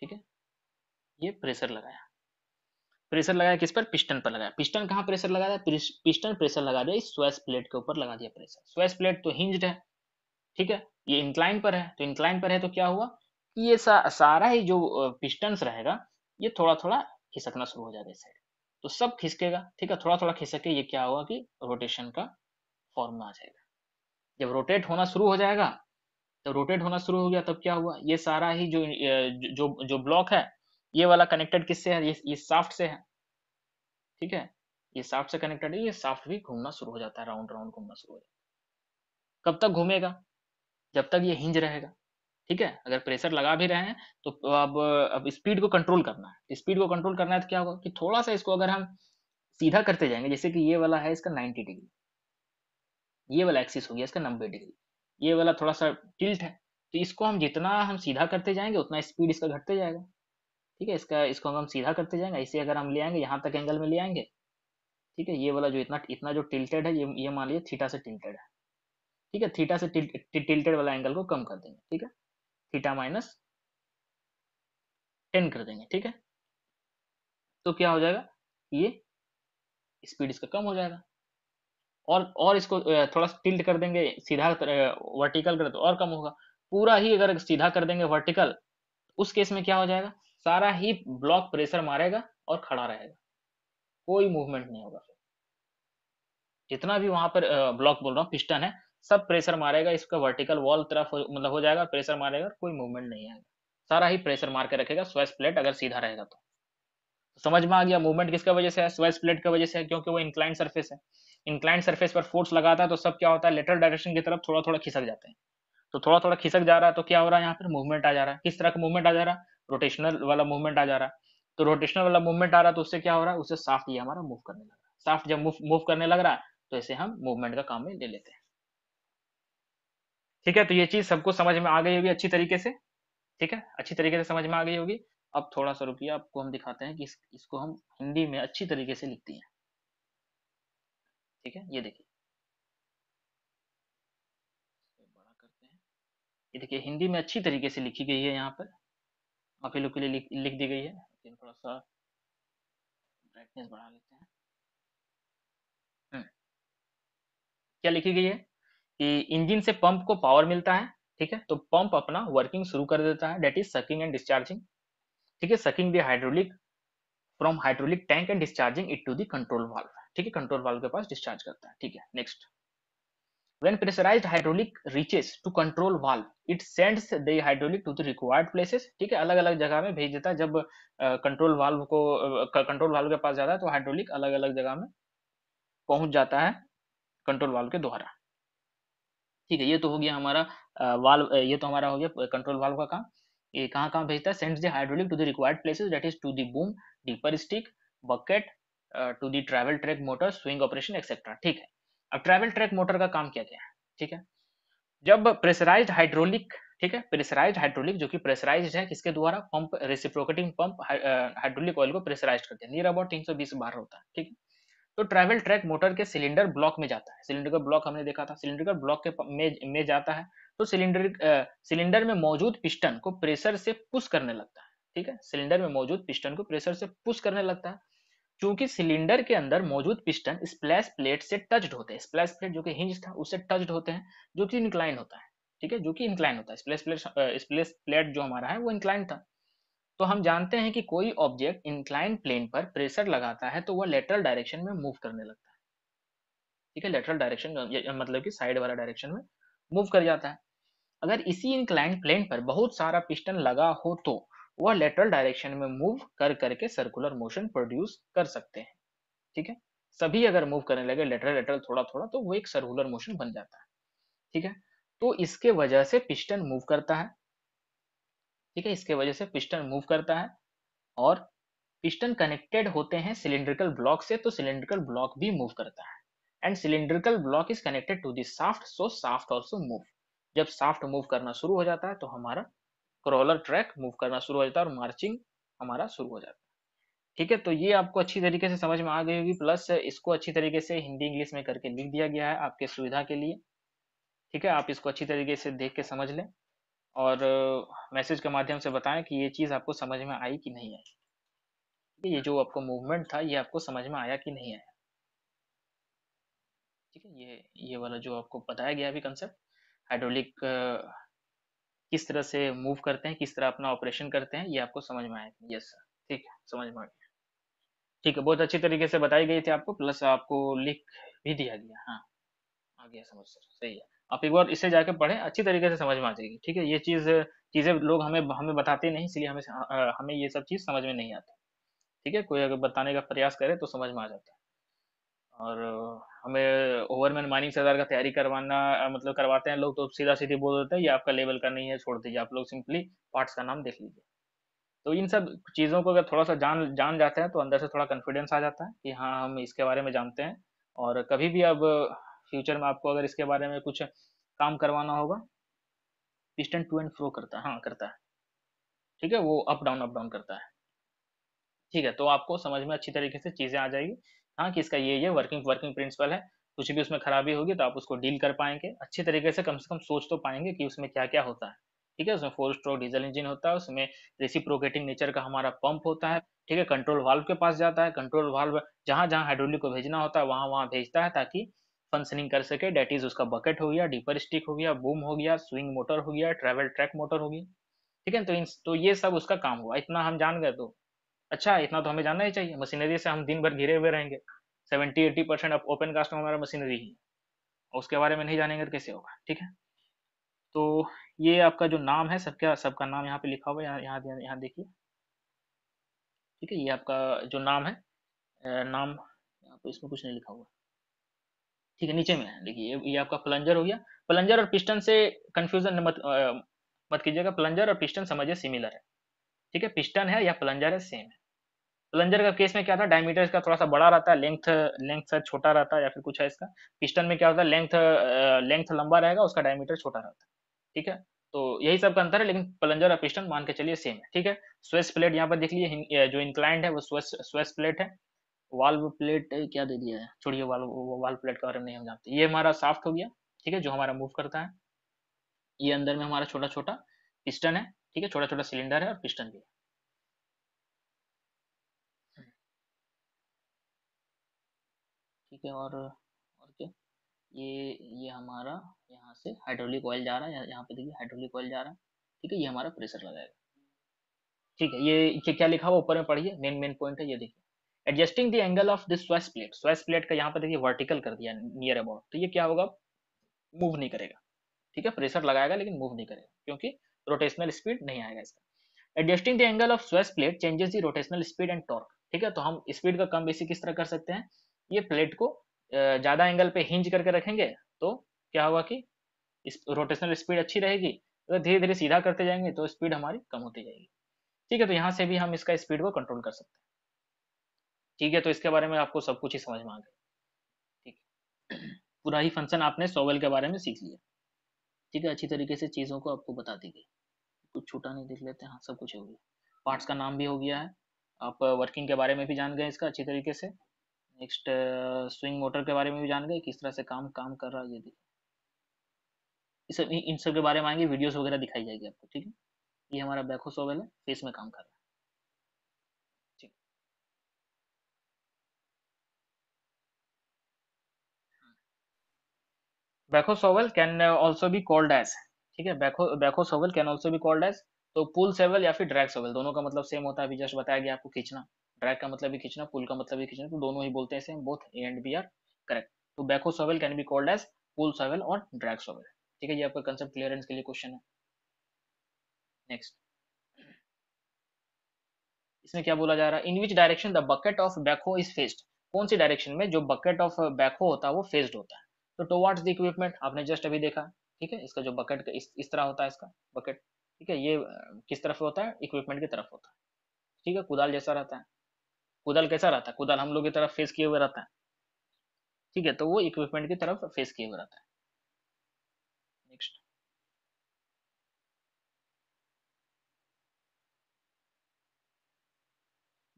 ठीक है ये प्रेशर लगाया प्रेशर लगाया किस पर पिस्टन पर लगाया पिस्टन कहाँ प्रेशर लगा दिया पिस्टन प्रेशर लगा दिया इस स्वेस प्लेट के ऊपर लगा दिया प्रेशर स्वेस प्लेट तो हिंज्ड है ठीक है ये इंक्लाइन पर है तो इंक्लाइन पर है तो क्या हुआ कि ये सा, सारा ही जो पिस्टन रहेगा ये थोड़ा थोड़ा खिसकना शुरू हो जाएगा इस साइड तो सब खिसकेगा ठीक है थोड़ा थोड़ा खिसक के ये क्या हुआ कि रोटेशन का फॉर्मूला आ जाएगा जब रोटेट होना शुरू हो जाएगा तो रोटेट होना शुरू हो गया तब क्या हुआ ये सारा ही जो जो जो ब्लॉक है ये वाला कनेक्टेड किससे है ये, ये साफ्ट से है ठीक है ये साफ्ट से कनेक्टेड है ये साफ्ट भी घूमना शुरू हो जाता है राउंड राउंड घूमना शुरू हो जाता है कब तक घूमेगा जब तक ये हिंज रहेगा ठीक है अगर प्रेशर लगा भी रहे हैं तो अब अब स्पीड को कंट्रोल करना है स्पीड को कंट्रोल करना है तो क्या होगा कि थोड़ा सा इसको अगर हम सीधा करते जाएंगे जैसे कि ये वाला है इसका 90 डिग्री ये वाला एक्सिस हो गया इसका 90 डिग्री ये वाला थोड़ा सा टिल्ट है तो इसको हम जितना हम सीधा करते जाएंगे उतना स्पीड इसका घटते जाएगा ठीक है इसका इसको हम सीधा करते जाएंगे इसे अगर हम ले आएंगे यहाँ तक एंगल में ले आएंगे ठीक है ये वाला जो इतना इतना जो टिल्टेड है ये ये मान लीजिए थीटा से टिल्टेड है ठीक है थीटा से टिल, टिल्टेड वाला एंगल को कम कर देंगे ठीक है थीटा माइनस टेन कर देंगे ठीक है तो क्या हो जाएगा ये स्पीड इसका कम हो जाएगा और और इसको थोड़ा सा टिल्ट कर देंगे सीधा वर्टिकल कर तो और कम होगा पूरा ही अगर सीधा कर देंगे वर्टिकल उस केस में क्या हो जाएगा सारा ही ब्लॉक प्रेशर मारेगा और खड़ा रहेगा कोई मूवमेंट नहीं होगा जितना भी वहां पर ब्लॉक बोल रहा हूँ पिस्टन है सब प्रेशर मारेगा इसका वर्टिकल वॉल तरफ मतलब हो जाएगा प्रेशर मारेगा कोई मूवमेंट नहीं आएगा सारा ही प्रेशर मार के रखेगा स्वेस प्लेट अगर सीधा रहेगा तो समझ में आ गया मूवमेंट किसका वजह से है स्वेस प्लेट का वजह से है क्योंकि वो इंक्लाइन सरफेस है इंक्लाइन सरफेस पर फोर्स लगाता है तो सब क्या होता है लेटर डायरेक्शन की तरफ थोड़ा थोड़ा खिसक जाते हैं तो थोड़ा थोड़ा खिसक जा रहा है तो क्या हो रहा है यहाँ पर मूवमेंट आ जा रहा है किस तरह का मूवमेंट आ जा रहा है रोटेशनल वाला मूवमेंट आ जा रहा है तो रोटेशनल वाला मूवमेंट आ रहा है तो उससे क्या हो रहा है उससे साफ्ट ये हमारा मूव करने लग रहा है साफ्ट जब मूव मूव करने लग रहा है तो इसे हम मूवमेंट का काम में ले लेते हैं ठीक है तो ये चीज सबको समझ में आ गई होगी अच्छी तरीके से ठीक है अच्छी तरीके से समझ में आ गई होगी अब थोड़ा सा रुकिए आपको हम दिखाते हैं कि इस, इसको हम हिंदी में अच्छी तरीके से लिखते हैं ठीक है ये देखिए बड़ा करते हैं ये देखिए हिंदी में अच्छी तरीके से लिखी गई है यहाँ पर आप लोग के लिए लिख, लिख दी गई है लेकिन थोड़ा सा ब्राइटनेस बढ़ा लेते हैं हम्म। क्या लिखी गई है कि इंजन से पंप को पावर मिलता है ठीक है तो पंप अपना वर्किंग शुरू कर देता है that is sucking and discharging ठीक है sucking the hydraulic from hydraulic tank and discharging it to the control valve ठीक है कंट्रोल वाल्व के पास डिस्चार्ज करता है ठीक है next When pressurized hydraulic reaches to control valve, it sends the hydraulic to the required places. ठीक है अलग अलग जगह में भेज देता है जब कंट्रोल वाल्व को कंट्रोल वाल्व के पास जाता है तो हाइड्रोलिक अलग अलग जगह में पहुंच जाता है कंट्रोल वाल्व के द्वारा ठीक है ये तो हो गया हमारा वाल्व ये तो हमारा हो गया कंट्रोल वाल्व का काम ये कहाँ कहाँ भेजता है sends the hydraulic to the required places that is to the boom dipper stick bucket to the travel track motor swing operation etcetera ठीक है अब ट्रेवल ट्रैक मोटर का काम क्या क्या है ठीक है जब प्रेशराइज हाइड्रोलिक ठीक है प्रेशराइज हाइड्रोलिक जो कि प्रेशराइज है किसके द्वारा pump reciprocating pump hydraulic oil को प्रेशराइज करते हैं नियर अबाउट 320 बार होता है ठीक है तो ट्रैवल ट्रैक मोटर के सिलेंडर ब्लॉक में जाता है सिलेंडर का ब्लॉक हमने देखा था सिलेंडर का ब्लॉक के में, में जाता है तो सिलेंडर सिलेंडर में मौजूद पिस्टन को प्रेशर से पुश करने लगता है ठीक है सिलेंडर में मौजूद पिस्टन को प्रेशर से पुश करने लगता है चूंकि सिलेंडर के अंदर मौजूद पिस्टन स्प्लैश प्लेट से टच्ड होते हैं स्प्लैश प्लेट जो कि हिंज था उससे टच्ड होते हैं जो कि इंक्लाइन होता है ठीक है जो कि इंक्लाइन होता है स्प्लैश प्लेट स्प्लैश प्लेट जो हमारा है वो इंक्लाइन था तो हम जानते हैं कि कोई ऑब्जेक्ट इंक्लाइन प्लेन पर प्रेशर लगाता है तो वह लेटरल डायरेक्शन में मूव करने लगता है ठीक है लेटरल डायरेक्शन मतलब कि साइड वाला डायरेक्शन में मूव कर जाता है अगर इसी इंक्लाइन प्लेन पर बहुत सारा पिस्टन लगा हो तो वह लेटरल डायरेक्शन में मूव कर करके सर्कुलर मोशन प्रोड्यूस कर सकते हैं ठीक है सभी अगर मूव करने लगे लेटरल लेटरल थोड़ा थोड़ा तो वो एक सर्कुलर मोशन बन जाता है ठीक है तो इसके वजह से पिस्टन मूव करता है ठीक है इसके वजह से पिस्टन मूव करता है और पिस्टन कनेक्टेड होते हैं सिलेंड्रिकल ब्लॉक से तो सिलेंड्रिकल ब्लॉक भी मूव करता है and cylindrical block is connected to shaft so shaft also move जब साफ्ट मूव करना शुरू हो जाता है तो हमारा क्रॉलर ट्रैक मूव करना शुरू हो जाता है और मार्चिंग हमारा शुरू हो जाता है ठीक है तो ये आपको अच्छी तरीके से समझ में आ गई होगी प्लस इसको अच्छी तरीके से हिंदी इंग्लिश में करके लिख दिया गया है आपके सुविधा के लिए ठीक है आप इसको अच्छी तरीके से देख के समझ लें और मैसेज के माध्यम से बताएं कि ये चीज़ आपको समझ में आई कि नहीं आई ये जो आपको मूवमेंट था ये आपको समझ में आया कि नहीं आया ठीक है ये ये वाला जो आपको बताया गया अभी कंसेप्ट हाइड्रोलिक किस तरह से मूव करते हैं किस तरह अपना ऑपरेशन करते हैं ये आपको समझ में आएगा यस सर ठीक है समझ में आ गया ठीक है बहुत अच्छी तरीके से बताई गई थी आपको प्लस आपको लिख भी दिया गया हाँ आ गया समझ सर सही है आप एक बार इसे जाके पढ़ें अच्छी तरीके से समझ में आ जाएगी ठीक है ये चीज़ चीज़ें लोग हमें हमें बताते नहीं इसलिए हमें हमें ये सब चीज़ समझ में नहीं आती ठीक है कोई अगर बताने का प्रयास करे तो समझ में आ जाता है और हमें ओवरमैन माइनिंग सरदार का तैयारी करवाना मतलब करवाते हैं लोग तो सीधा सीधी बोल देते हैं ये आपका लेवल का नहीं है छोड़ दीजिए आप लोग सिंपली पार्ट्स का नाम देख लीजिए तो इन सब चीज़ों को अगर थोड़ा सा जान जान जाते हैं तो अंदर से थोड़ा कॉन्फिडेंस आ जाता है कि हाँ हम इसके बारे में जानते हैं और कभी भी अब फ्यूचर में आपको अगर इसके बारे में कुछ काम करवाना होगा पिस्टन टू एंड फ्रो करता है हाँ करता है ठीक है वो अप डाउन अप डाउन करता है ठीक है तो आपको समझ में अच्छी तरीके से चीज़ें आ जाएगी हाँ कि इसका ये ये वर्किंग वर्किंग प्रिंसिपल है कुछ भी उसमें खराबी होगी तो आप उसको डील कर पाएंगे अच्छे तरीके से कम से कम सोच तो पाएंगे कि उसमें क्या क्या होता है ठीक है उसमें फोर स्ट्रोक डीजल इंजन होता है उसमें रेसिप्रोकेटिंग नेचर का हमारा पंप होता है ठीक है कंट्रोल वाल्व के पास जाता है कंट्रोल वाल्व जहाँ जहाँ हाइड्रोलिक को भेजना होता है वहाँ वहाँ भेजता है ताकि फंक्शनिंग कर सके डेट इज उसका बकेट हो गया डीपर स्टिक हो गया बूम हो गया स्विंग मोटर हो गया ट्रेवल ट्रैक मोटर होगी ठीक है तो इन तो ये सब उसका काम हुआ इतना हम जान गए तो अच्छा इतना तो हमें जानना ही चाहिए मशीनरी से हम दिन भर घिरे हुए रहेंगे seventy eighty percent open cast में हमारा मशीनरी ही है उसके बारे में नहीं जानेंगे तो कैसे होगा ठीक है तो ये आपका जो नाम है सबका सबका नाम यहाँ पे लिखा हुआ है यहाँ यहाँ देखिए ठीक है ये आपका जो नाम है नाम यहाँ पे इसमें कुछ नहीं लिखा हुआ ठीक है नीचे में है देखिए ये आपका प्लंजर हो गया प्लंजर और पिस्टन से कंफ्यूजन मत आ, मत कीजिएगा प्लंजर और पिस्टन समझिए सिमिलर है ठीक है पिस्टन है या प्लंजर है सेम है प्लंजर का केस में क्या था डायमीटर इसका थोड़ा सा बड़ा रहता है लेंथ लेंथ छोटा रहता है या फिर कुछ है इसका पिस्टन में क्या होता है लेंथ लेंथ लंबा रहेगा उसका डायमीटर छोटा रहता है ठीक है तो यही सब का अंतर है लेकिन प्लंजर और पिस्टन मान के चलिए सेम है ठीक है स्वेस प्लेट यहाँ पर देख लीजिए जो इंक्लाइंड है वो स्वेस स्वेस प्लेट है वाल्व प्लेट क्या दे दिया है छोड़िए वाल्व वाल्व प्लेट के बारे में नहीं हम जानते ये हमारा साफ्ट हो गया ठीक है जो हमारा मूव करता है ये अंदर में हमारा छोटा छोटा पिस्टन है ठीक है छोटा छोटा सिलेंडर है और पिस्टन भी है ठीक है और और क्या ये ये हमारा यहाँ से हाइड्रोलिक ऑयल जा रहा है यहाँ पे देखिए हाइड्रोलिक ऑयल जा रहा है ठीक है ये हमारा प्रेशर लगाएगा ठीक है ये, क्या क्या लिखा हुआ ऊपर में पढ़िए मेन मेन पॉइंट है ये देखिए adjusting the angle of this swash plate swash plate का यहाँ पे देखिए वर्टिकल कर दिया नियर अबाउट तो ये क्या होगा मूव नहीं करेगा ठीक है प्रेशर लगाएगा लेकिन मूव नहीं करेगा क्योंकि रोटेशनल स्पीड नहीं आएगा इसका adjusting the angle of swash plate changes the rotational speed and torque ठीक है तो हम स्पीड का कम बेसी किस तरह कर सकते हैं ये प्लेट को ज़्यादा एंगल पे हिंज करके रखेंगे तो क्या होगा कि इस रोटेशनल स्पीड अच्छी रहेगी अगर तो धीरे धीरे सीधा करते जाएंगे तो स्पीड हमारी कम होती जाएगी ठीक है तो यहाँ से भी हम इसका स्पीड को कंट्रोल कर सकते हैं ठीक है तो इसके बारे में आपको सब कुछ ही समझ में आ गया ठीक पूरा ही फंक्शन आपने सोवेल के बारे में सीख लिया ठीक है अच्छी तरीके से चीज़ों को आपको बता दी गई कुछ छूटा नहीं देख लेते हाँ सब कुछ हो गया पार्ट्स का नाम भी हो गया है आप वर्किंग के बारे में भी जान गए इसका अच्छी तरीके से नेक्स्ट स्विंग मोटर के बारे में भी जानेंगे किस तरह से काम काम कर रहा है ये देखिए इन सब के बारे में आएंगे वीडियोस वगैरह दिखाई जाएगी आपको ठीक है ये हमारा बैको सोवेल है फेस में काम कर रहा है backhoe shovel can also be called as ठीक है backhoe backhoe shovel can also be called as तो पुल सेवल या फिर ड्रैग सेवल दोनों का मतलब सेम होता है अभी जस्ट बताया गया आपको खींचना ड्रैग का मतलब भी खींचना पुल का मतलब भी खींचना तो दोनों ही बोलते हैं same both A and B are correct तो backhoe shovel can be called as pull shovel और ड्रैग सोवेल ठीक है ये आपका कंसेप्ट क्लियरेंस के लिए क्वेश्चन है नेक्स्ट इसमें क्या बोला जा रहा है in which direction the bucket of backhoe is faced कौन सी डायरेक्शन में जो बकेट ऑफ बैको होता है वो फेस्ड होता है तो टोवार्ड्स द इक्विपमेंट आपने जस्ट अभी देखा ठीक है इसका जो बकेट इस, इस तरह होता है इसका बकेट ठीक है ये किस तरफ होता है इक्विपमेंट की तरफ होता है ठीक है कुदाल जैसा रहता है कुदाल कैसा रहता है कुदाल हम लोग की तरफ फेस किए हुए रहता है ठीक है तो वो इक्विपमेंट की तरफ फेस किए हुए रहता है next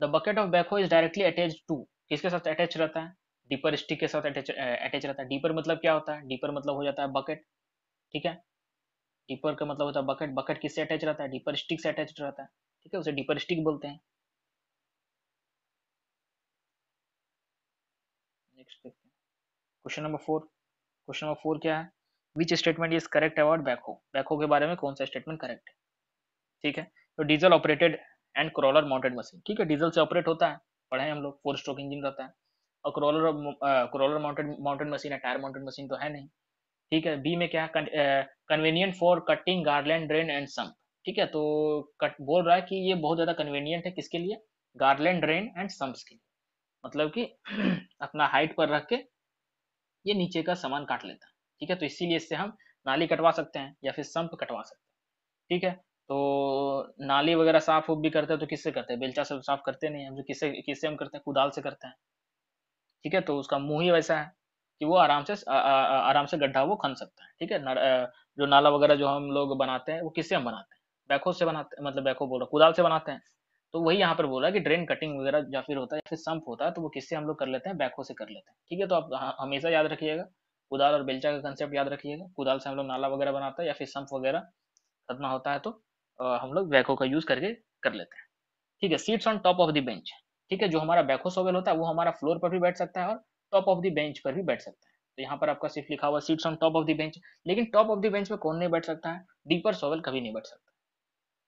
the bucket of backhoe is directly attach to किसके साथ अटैच रहता है डीपर स्टिक के साथ अटैच अटैच रहता है डीपर मतलब क्या होता है डीपर मतलब हो जाता है बकेट ठीक है डीपर का मतलब होता है बकेट बकेट किससे अटैच रहता है डीपर स्टिक से अटैच रहता है ठीक है उसे डीपर स्टिक बोलते हैं नेक्स्ट देखते हैं question number four question number four क्या है which statement is correct about backhoe backhoe के बारे में कौन सा स्टेटमेंट करेक्ट है ठीक है तो diesel operated and crawler mounted machine ठीक है डीजल से ऑपरेट होता है पढ़े हम लोग फोर स्ट्रोक इंजन रहता है और crawler crawler mounted mounted machine है टायर माउंटेड मशीन तो है नहीं ठीक है बी में क्या है convenient for cutting garland drain and sump ठीक है तो कट बोल रहा है कि ये बहुत ज़्यादा कन्वीनियंट है किसके लिए गार्लैंड ड्रेन एंड सम्प्स के लिए मतलब कि अपना हाइट पर रख के ये नीचे का सामान काट लेता है ठीक है तो इसीलिए इससे हम नाली कटवा सकते हैं या फिर संप कटवा सकते हैं ठीक है तो नाली वगैरह साफ उफ भी करते हैं तो किससे करते हैं बेलचा से साफ करते नहीं हम किससे किससे हम करते हैं कुदाल से करते हैं ठीक है तो उसका मुंह ही वैसा है कि वो आराम से आ, आ, आराम से गड्ढा वो खन सकता है ठीक है जो नाला वगैरह जो हम लोग बनाते हैं वो किससे हम बनाते हैं बैखो से बनाते हैं मतलब बैखो बोल रहा कुदाल से बनाते हैं तो वही यहाँ पर बोला कि ड्रेन कटिंग वगैरह या फिर होता है या फिर संप होता है तो वो किससे हम लोग कर लेते हैं बैको से कर लेते हैं ठीक है तो आप हमेशा याद रखिएगा कुदाल और बेलचा का कंसेप्ट याद रखिएगा कुदाल से हम लोग नाला वगैरह बनाते हैं या फिर संप वगैरह करना होता है तो हम लोग बैको का यूज करके कर लेते हैं ठीक है sits on top of the bench ठीक है जो हमारा बैको सोवेल होता है वो हमारा फ्लोर पर भी बैठ सकता है और टॉप ऑफ द बेंच पर भी बैठ सकता है तो यहाँ पर आपका सिर्फ लिखा हुआ sits on top of the bench लेकिन टॉप ऑफ द बेंच में कौन नहीं बैठ सकता है डीपर सोवेल कभी नहीं बैठ सकता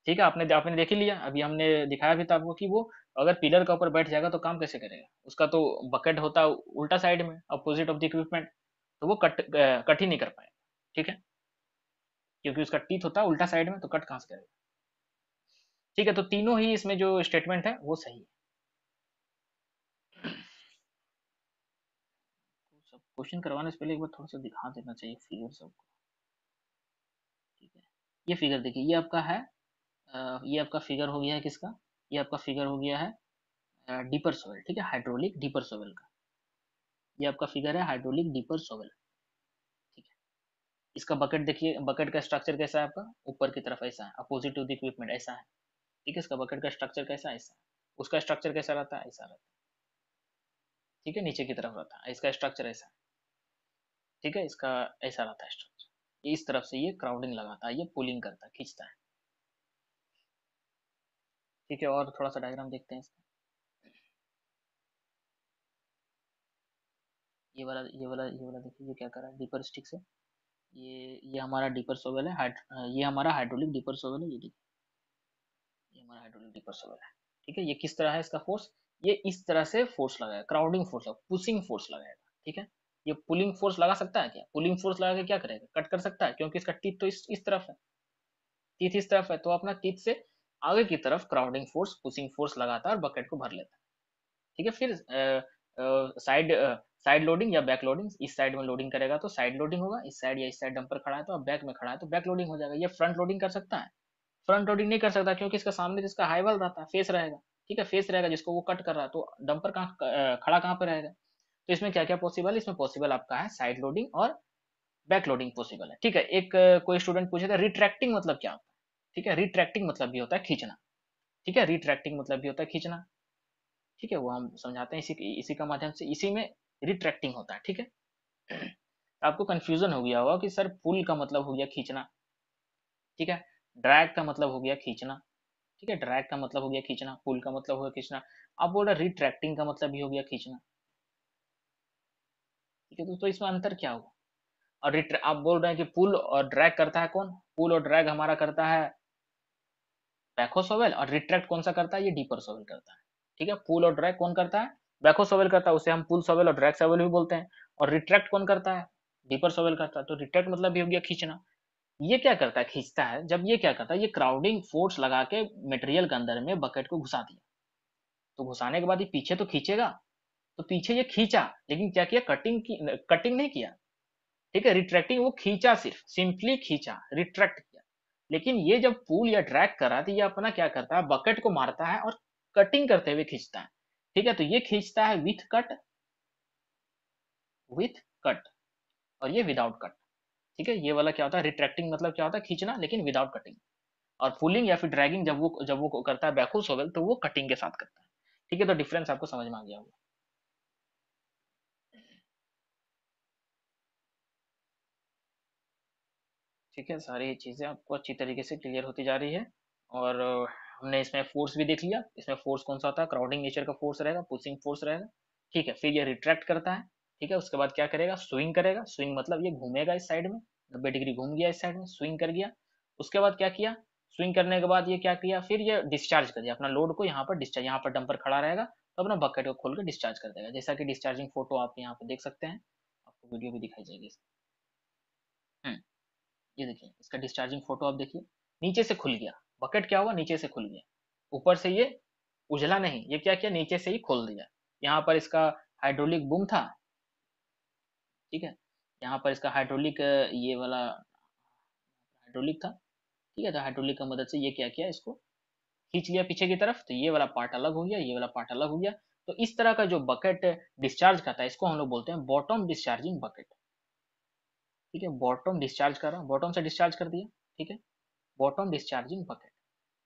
ठीक है आपने आपने देख ही लिया अभी हमने दिखाया भी था आपको कि वो अगर पिलर के ऊपर बैठ जाएगा तो काम कैसे करेगा उसका तो बकेट होता है उल्टा साइड में अपोजिट ऑफ द इक्विपमेंट तो वो कट कट ही नहीं कर पाएगा ठीक है क्योंकि उसका टीथ होता है उल्टा साइड में तो कट कहां से करेगा ठीक है तो तीनों ही इसमें जो स्टेटमेंट है वो सही है सब क्वेश्चन करवाने से पहले एक बार थोड़ा सा दिखा देना चाहिए फिगर सबको ठीक है ये फिगर देखिए ये आपका है ये आपका फिगर हो गया है किसका ये आपका फिगर हो गया है डीपर सोवेल ठीक है हाइड्रोलिक डीपर सोवेल का ये आपका फिगर है हाइड्रोलिक डीपर सोवेल ठीक है इसका बकेट देखिए बकेट का स्ट्रक्चर कैसा है आपका ऊपर की तरफ ऐसा है अपोजिट टू द इक्विपमेंट ऐसा है ठीक है इसका बकेट का स्ट्रक्चर कैसा है ऐसा उसका स्ट्रक्चर कैसा रहता है ऐसा रहता है ठीक है नीचे की तरफ रहता है इसका स्ट्रक्चर ऐसा है ठीक है इसका ऐसा रहता है स्ट्रक्चर इस तरफ से ये क्राउडिंग लगाता है ये पुलिंग करता है खींचता है ठीक है और थोड़ा सा डायग्राम देखते हैं इसका ये वाला ये वाला ये वाला देखिए ये क्या कर रहा है डीपर स्टिक से ये ये हमारा डीपर सोवेल है ये हमारा हाइड्रोलिक डीपर सोवेल है ये देखिए ये हमारा हाइड्रोलिक डीपर सोवेल है ठीक है ये किस तरह है इसका फोर्स ये इस तरह से फोर्स लगाएगा क्राउडिंग फोर्स है पुशिंग फोर्स लगाएगा ठीक है ये पुलिंग फोर्स लगा सकता है क्या पुलिंग फोर्स लगा के क्या करेगा कट कर सकता है क्योंकि इसका टीथ तो इस इस तरफ है टीथ इस तरफ है तो अपना टीथ से आगे की तरफ क्राउडिंग फोर्स पुशिंग फोर्स लगाता है और बकेट को भर लेता है ठीक है फिर साइड साइड लोडिंग या बैक लोडिंग इस साइड में लोडिंग करेगा तो साइड लोडिंग होगा इस साइड या इस साइड डंपर खड़ा है तो बैक में खड़ा है तो बैक लोडिंग हो जाएगा ये फ्रंट लोडिंग कर सकता है फ्रंट लोडिंग नहीं कर सकता क्योंकि इसका सामने जिसका वाल रहता है फेस रहेगा ठीक है फेस रहेगा जिसको वो कट कर रहा है तो डंपर कहाँ खड़ा कहाँ पर रहेगा तो इसमें क्या क्या पॉसिबल इसमें पॉसिबल आपका है साइड लोडिंग और बैक लोडिंग पॉसिबल है ठीक है एक कोई स्टूडेंट पूछे था रिट्रैक्टिंग मतलब क्या होता है ठीक है रिट्रैक्टिंग मतलब भी होता है खींचना ठीक है रिट्रैक्टिंग मतलब भी होता है खींचना ठीक है वो हम समझाते हैं इसी इसी का माध्यम से इसी में रिट्रैक्टिंग होता है ठीक है आपको कंफ्यूजन हो गया होगा कि सर पुल का मतलब हो गया खींचना ठीक है ड्रैग का मतलब हो गया खींचना ठीक है ड्रैग का मतलब हो गया खींचना पुल का मतलब हो गया खींचना आप बोल रहे रिट्रैक्टिंग का मतलब भी हो गया खींचना ठीक है दोस्तों तो इसमें अंतर क्या होगा और आप बोल रहे हैं कि पुल और ड्रैग करता है कौन पुल और ड्रैग हमारा करता है बैकोसोवेल और रिट्रैक्ट कौन सा करता है ये डीपर सोवेल करता है ठीक है पुल और ड्रैग कौन करता है बैकोसोवेल करता है उसे हम पुल सोवेल और ड्रैग सोवेल भी बोलते हैं और रिट्रैक्ट कौन करता है डीपर सोवेल करता है तो रिट्रैक्ट मतलब भी हो गया खींचना ये क्या करता है खींचता है जब ये क्या करता है ये क्राउडिंग फोर्स लगा के मटेरियल के अंदर में बकेट को घुसा दिया तो घुसाने के बाद ये पीछे तो खींचेगा तो पीछे ये खींचा लेकिन क्या किया कटिंग की कटिंग नहीं किया ठीक है रिट्रैक्टिंग वो खींचा सिर्फ सिंपली खींचा रिट्रैक्ट लेकिन ये जब पूल या ट्रैक कर रहा था ये अपना क्या करता है बकेट को मारता है और कटिंग करते हुए खींचता है ठीक है तो ये खींचता है विथ कट विथ कट और ये विदाउट कट ठीक है ये वाला क्या होता है रिट्रैक्टिंग मतलब क्या होता है खींचना लेकिन विदाउट कटिंग और पुलिंग या फिर ड्रैगिंग जब वो जब वो करता है बैकुल सोवेल तो वो कटिंग के साथ करता है ठीक है तो डिफरेंस आपको समझ में आ गया होगा ठीक है सारी चीज़ें आपको अच्छी तरीके से क्लियर होती जा रही है और हमने इसमें फोर्स भी देख लिया इसमें फोर्स कौन सा होता है क्राउडिंग नेचर का फोर्स रहेगा पुशिंग फोर्स रहेगा ठीक है फिर ये रिट्रैक्ट करता है ठीक है उसके बाद क्या करेगा स्विंग करेगा स्विंग मतलब ये घूमेगा इस साइड में नब्बे डिग्री घूम गया इस साइड में स्विंग कर गया उसके बाद क्या किया स्विंग करने के बाद ये क्या किया फिर ये डिस्चार्ज कर दिया अपना लोड को यहाँ पर डिस्चार्ज यहाँ पर डंपर खड़ा रहेगा तो अपना बकेट को खोल कर डिस्चार्ज कर देगा जैसा कि डिस्चार्जिंग फोटो आप यहाँ पर देख सकते हैं आपको वीडियो भी दिखाई जाएगी हम्म। ये देखिए इसका डिस्चार्जिंग फोटो आप देखिए नीचे से खुल गया बकेट क्या हुआ नीचे से खुल गया ऊपर से ये उजला नहीं ये क्या किया नीचे से ही खोल दिया यहाँ पर इसका हाइड्रोलिक बुम था ठीक है यहाँ पर इसका हाइड्रोलिक ये वाला हाइड्रोलिक था ठीक है तो हाइड्रोलिक की मदद से ये क्या किया इसको खींच लिया पीछे की तरफ तो ये वाला पार्ट अलग हो गया ये वाला पार्ट अलग हो गया तो इस तरह का जो बकेट डिस्चार्ज करता है इसको हम लोग बोलते हैं बॉटम डिस्चार्जिंग बकेट ठीक है बॉटम डिस्चार्ज कर रहा बॉटम से डिस्चार्ज कर दिया ठीक है बॉटम डिस्चार्जिंग बकेट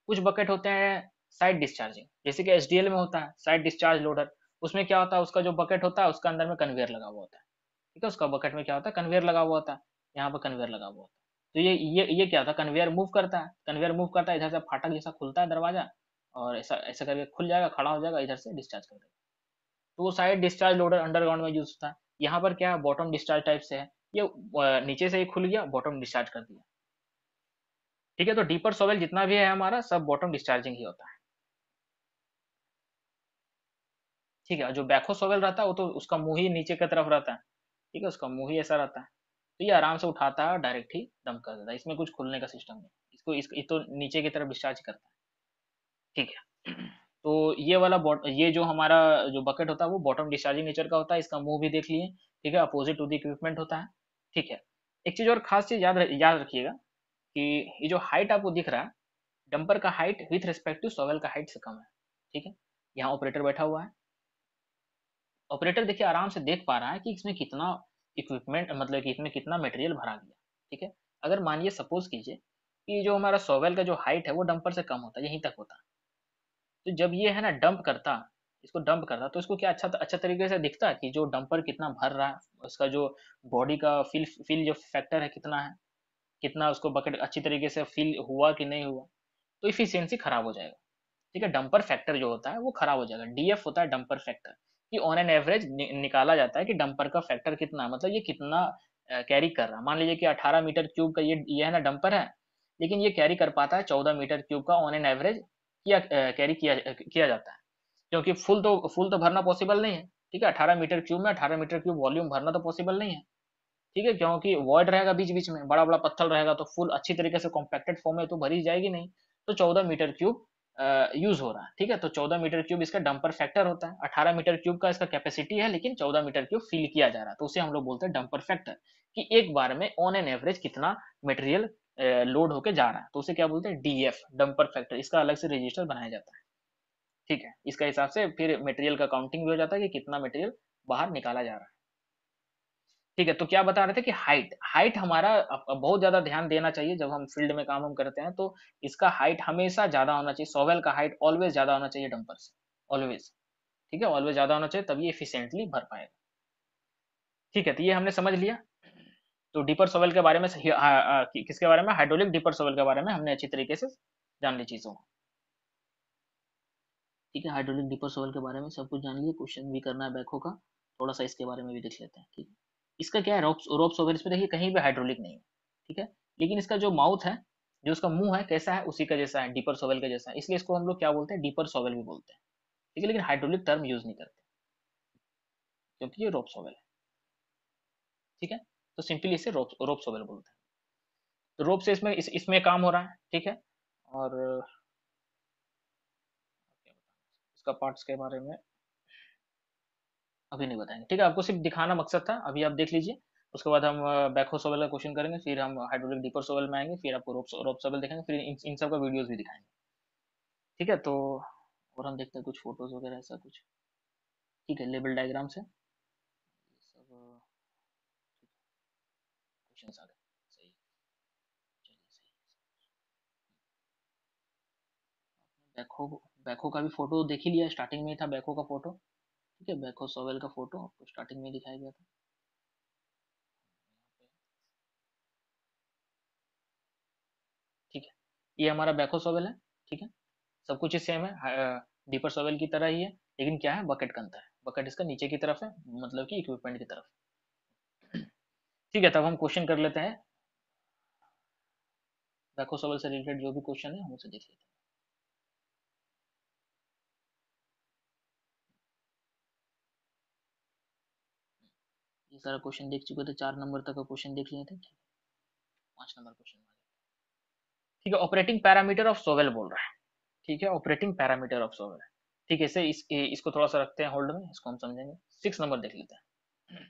कुछ बकेट होते हैं साइड डिस्चार्जिंग जैसे कि एस में होता है साइड डिस्चार्ज लोडर उसमें क्या होता है उसका जो बकेट होता है उसका अंदर में कन्वेयर लगा हुआ होता है ठीक है उसका बकेट में क्या होता है कन्वेयर लगा हुआ होता है यहाँ पर कन्वेयर लगा हुआ होता है तो ये ये ये क्या होता है कन्वेयर मूव करता है कन्वेयर मूव करता है इधर से फाटक जैसा खुलता है दरवाजा और ऐसा ऐसा करके खुल जाएगा खड़ा हो जाएगा इधर से डिस्चार्ज कर देगा तो वो साइड डिस्चार्ज लोडर अंडरग्राउंड में यूज होता है यहाँ पर क्या है बॉटम डिस्चार्ज टाइप से है ये नीचे से ही खुल गया बॉटम डिस्चार्ज कर दिया ठीक है तो डीपर सोवेल जितना भी है हमारा सब बॉटम डिस्चार्जिंग ही होता है ठीक है जो बैको सोवेल रहता है वो तो उसका मुंह ही नीचे की तरफ रहता है ठीक है उसका मुंह ही ऐसा रहता है तो ये आराम से उठाता है डायरेक्ट ही दम कर देता है इसमें कुछ खुलने का सिस्टम नहीं इसको इस, इस तो नीचे की तरफ डिस्चार्ज करता है ठीक है तो ये वाला ये जो हमारा जो बकेट होता है वो बॉटम डिस्चार्जिंग नेचर का होता है इसका मुंह भी देख लिए ठीक है अपोजिट टू द इक्विपमेंट होता है ठीक है एक चीज़ और खास चीज़ याद याद रखिएगा कि ये जो हाइट आपको दिख रहा है डंपर का height with respect to shovel का हाइट से कम है ठीक है यहाँ ऑपरेटर बैठा हुआ है ऑपरेटर देखिए आराम से देख पा रहा है कि इसमें कितना इक्विपमेंट मतलब कि इसमें कितना मटेरियल भरा गया ठीक है अगर मानिए सपोज कीजिए कि जो हमारा सोवेल का जो हाइट है वो डंपर से कम होता है यहीं तक होता तो जब ये है ना डंप करता इसको डंप कर रहा तो इसको क्या अच्छा अच्छा तरीके से दिखता है कि जो डंपर कितना भर रहा है उसका जो बॉडी का फील फील जो फैक्टर है कितना है कितना उसको बकेट अच्छी तरीके से फील हुआ कि नहीं हुआ तो इफिशियंसी खराब हो जाएगा ठीक है डंपर फैक्टर जो होता है वो खराब हो जाएगा डीएफ होता है डंपर फैक्टर कि ऑन एन एवरेज निकाला जाता है कि डंपर का फैक्टर कितना मतलब ये कितना कैरी कर रहा है मान लीजिए कि 18 मीटर क्यूब का ये ये है ना डंपर है लेकिन ये कैरी कर पाता है 14 मीटर क्यूब का ऑन एन एवरेज किया कैरी किया किया जाता है क्योंकि फुल तो फुल तो भरना पॉसिबल नहीं है ठीक है अठारह मीटर क्यूब में अठारह मीटर क्यूब वॉल्यूम भरना तो पॉसिबल नहीं है ठीक है क्योंकि वॉइड रहेगा बीच बीच में बड़ा बड़ा पत्थर रहेगा तो फुल अच्छी तरीके से कॉम्पैक्टेड फॉर्म में तो भरी जाएगी नहीं तो चौदह मीटर क्यूब यूज हो रहा है ठीक है तो चौदह मीटर क्यूब इसका डंपर फैक्टर होता है अठारह मीटर क्यूब का इसका कैपेसिटी है लेकिन चौदह मीटर क्यूब फिल किया जा रहा है तो उसे हम लोग बोलते हैं डंपर फैक्टर कि एक बार में ऑन एन एवरेज कितना मटेरियल लोड होके जा रहा है तो उसे क्या बोलते हैं डीएफ डंपर फैक्टर इसका अलग से रजिस्टर बनाया जाता है ठीक है इसका हिसाब से फिर मटेरियल का काउंटिंग भी हो जाता है कि कितना मटेरियल बाहर निकाला जा रहा है ठीक है तो क्या बता रहे थे कि हाइट हाइट हमारा बहुत ज्यादा ध्यान देना चाहिए जब हम फील्ड में काम हम करते हैं तो इसका हाइट हमेशा ज्यादा होना चाहिए सोवेल का हाइट ऑलवेज ज्यादा होना चाहिए डंपर से ऑलवेज ठीक है ऑलवेज ज्यादा होना चाहिए तभी एफिशियंटली भर पाएगा ठीक है तो ये हमने समझ लिया तो डीपर सोवेल के बारे में हाँ, हाँ, किसके बारे में हाइड्रोलिक डीपर सोवेल के बारे में हमने अच्छी तरीके से जान ली चीजों को ठीक है हाइड्रोलिक डिपोसोवल के बारे में सब कुछ जान लिए क्वेश्चन भी करना है बैको का थोड़ा सा इसके बारे में भी देख लेते हैं ठीक है इसका क्या है रोप्स रोप्स वगैरह इसमें देखिए कहीं भी हाइड्रोलिक नहीं है ठीक है लेकिन इसका जो माउथ है जो उसका मुंह है कैसा है उसी का जैसा है डीपर सोवेल का जैसा है इसलिए इसको हम लोग क्या बोलते हैं डीपर सोवेल भी बोलते हैं ठीक है लेकिन हाइड्रोलिक टर्म यूज नहीं करते क्योंकि ये रोप सोवेल है ठीक है तो सिंपली इसे रोप रोप सोवेल बोलते हैं तो रोप से इसमें इस, इसमें काम हो रहा है ठीक है और उसका पार्ट्स के बारे में अभी नहीं बताएंगे ठीक है आपको सिर्फ दिखाना मकसद था अभी आप देख लीजिए उसके बाद हम बैकहो सोवेल का क्वेश्चन करेंगे फिर हम हाइड्रोलिक डीपर सोवेल में आएंगे फिर आपको रोप रोप सोवेल देखेंगे फिर इन, सब का वीडियोज भी दिखाएंगे ठीक है तो और हम देखते हैं कुछ फोटोज वगैरह ऐसा कुछ ठीक है लेबल डायग्राम से सब क्वेश्चन आ गए सही चलिए सही बैकहो बैको का भी फोटो देख ही लिया स्टार्टिंग में ही था बैको का फोटो ठीक है बैको सोवेल का फोटो आपको स्टार्टिंग में दिखाया गया था ठीक है ये हमारा बैको सोवेल है ठीक है सब कुछ ही सेम है डीपर सोवेल की तरह ही है लेकिन क्या है बकेट का अंतर है बकेट इसका नीचे की तरफ है मतलब कि इक्विपमेंट की तरफ ठीक है तब हम क्वेश्चन कर लेते हैं बैको सोवेल से रिलेटेड जो भी क्वेश्चन है हम उसे देख लेते हैं ये सारा क्वेश्चन देख चुके थे तो चार नंबर तक का क्वेश्चन देख लिए थे पांच नंबर क्वेश्चन ठीक है ऑपरेटिंग पैरामीटर ऑफ सोवेल बोल रहा है ठीक है ऑपरेटिंग पैरामीटर ऑफ सोवेल ठीक है इसे इस, इसको थोड़ा सा रखते हैं होल्ड में इसको हम समझेंगे सिक्स नंबर देख लेते हैं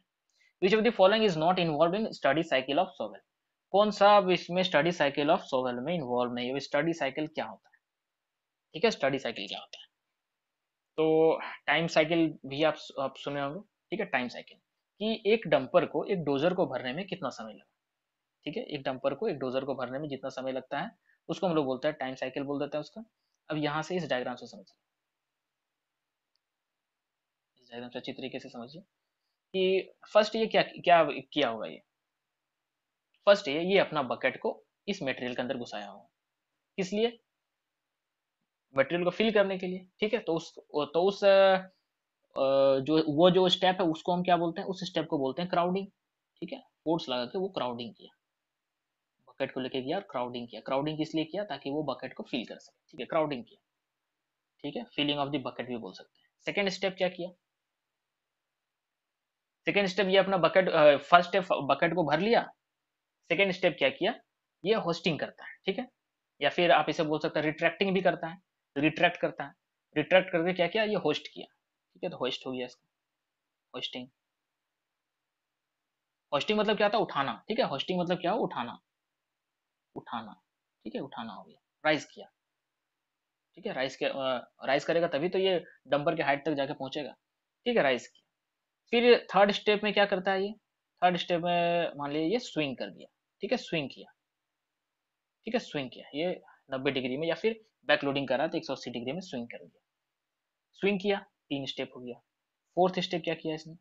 which of the following is not involve in study cycle of shovel कौन सा अब इसमें स्टडी साइकिल ऑफ सोवेल में इन्वॉल्व नहीं है स्टडी साइकिल क्या होता है ठीक है स्टडी साइकिल क्या होता है तो टाइम साइकिल भी आप आप सुने होंगे ठीक है टाइम साइकिल कि एक डंपर को एक डोजर को भरने में कितना समय लगा ठीक है एक डंपर को एक डोजर को भरने में जितना समय लगता है उसको हम लोग बोलते हैं टाइम साइकिल बोल देते हैं उसका अब यहाँ से इस डायग्राम से समझिए इस डायग्राम से अच्छी तरीके से समझिए कि फर्स्ट ये क्या क्या किया होगा ये फर्स्ट ये ये अपना बकेट को इस मटेरियल के अंदर घुसाया होगा किस लिए मटेरियल को फिल करने के लिए ठीक है तो उस तो उस जो वो जो स्टेप है उसको हम क्या बोलते हैं उस स्टेप को बोलते हैं क्राउडिंग ठीक है फोर्स लगा के वो क्राउडिंग किया बकेट को लेके गया क्राउडिंग किया क्राउडिंग इसलिए किया ताकि वो बकेट को फील कर सके ठीक है क्राउडिंग किया ठीक है फीलिंग ऑफ द बकेट भी बोल सकते हैं सेकेंड स्टेप क्या किया सेकेंड स्टेप ये अपना बकेट फर्स्ट स्टेप बकेट को भर लिया सेकेंड स्टेप क्या किया ये होस्टिंग करता है ठीक है या फिर आप इसे बोल सकते हैं रिट्रैक्टिंग भी करता है रिट्रैक्ट करता है रिट्रैक्ट करके क्या किया ये होस्ट किया ठीक है तो होस्ट हो गया इसका होस्टिंग होस्टिंग मतलब क्या था उठाना ठीक है होस्टिंग मतलब क्या हो उठाना उठाना ठीक है उठाना हो गया राइज किया ठीक है राइज किया राइज करेगा तभी तो ये डंपर के हाइट तक जाके पहुंचेगा ठीक है राइज किया फिर थर्ड स्टेप में क्या करता है ये थर्ड स्टेप में मान लीजिए ये स्विंग कर दिया ठीक है स्विंग किया ठीक है स्विंग किया ये नब्बे डिग्री में या फिर बैक लोडिंग करा तो एक सौ अस्सी डिग्री में स्विंग कर दिया स्विंग किया तीन स्टेप हो गया फोर्थ स्टेप क्या किया इसने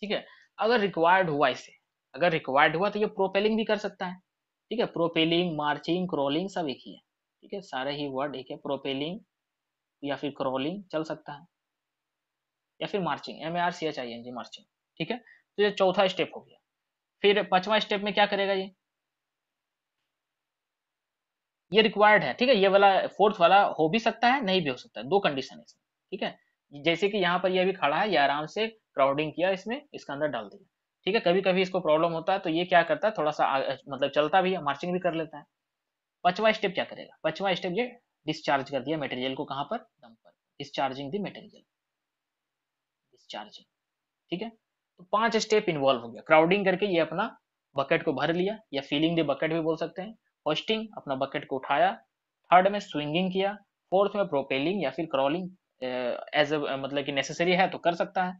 ठीक है अगर रिक्वायर्ड हुआ इसे अगर रिक्वायर्ड हुआ तो ये प्रोपेलिंग भी कर सकता है ठीक है प्रोपेलिंग मार्चिंग क्रॉलिंग सब एक ही है ठीक है सारे ही वर्ड एक है प्रोपेलिंग या फिर क्रॉलिंग चल सकता है या फिर marching M R C H I N G marching ठीक है तो ये चौथा स्टेप हो गया फिर पांचवा स्टेप में क्या करेगा ये ये रिक्वायर्ड है ठीक है ये वाला फोर्थ वाला हो भी सकता है नहीं भी हो सकता है दो कंडीशन है इसमें ठीक है जैसे कि यहाँ पर यह भी खड़ा है ये आराम से क्राउडिंग किया इसमें इसके अंदर डाल दिया ठीक है कभी कभी इसको प्रॉब्लम होता है तो ये क्या करता है थोड़ा सा मतलब चलता भी है मार्चिंग भी कर लेता है पचवा स्टेप क्या करेगा पचवा स्टेप ये डिस्चार्ज कर दिया मेटेरियल को कहाँ पर दम पर डिस्चार्जिंग दी मेटेरियल डिस्चार्जिंग ठीक है तो पांच स्टेप इन्वॉल्व हो गया क्राउडिंग करके ये अपना बकेट को भर लिया या फीलिंग द बकेट भी बोल सकते हैं होस्टिंग अपना बकेट को उठाया थर्ड में स्विंगिंग किया फोर्थ में प्रोपेलिंग या फिर क्रॉलिंग एज मतलब कि नेसेसरी है तो कर सकता है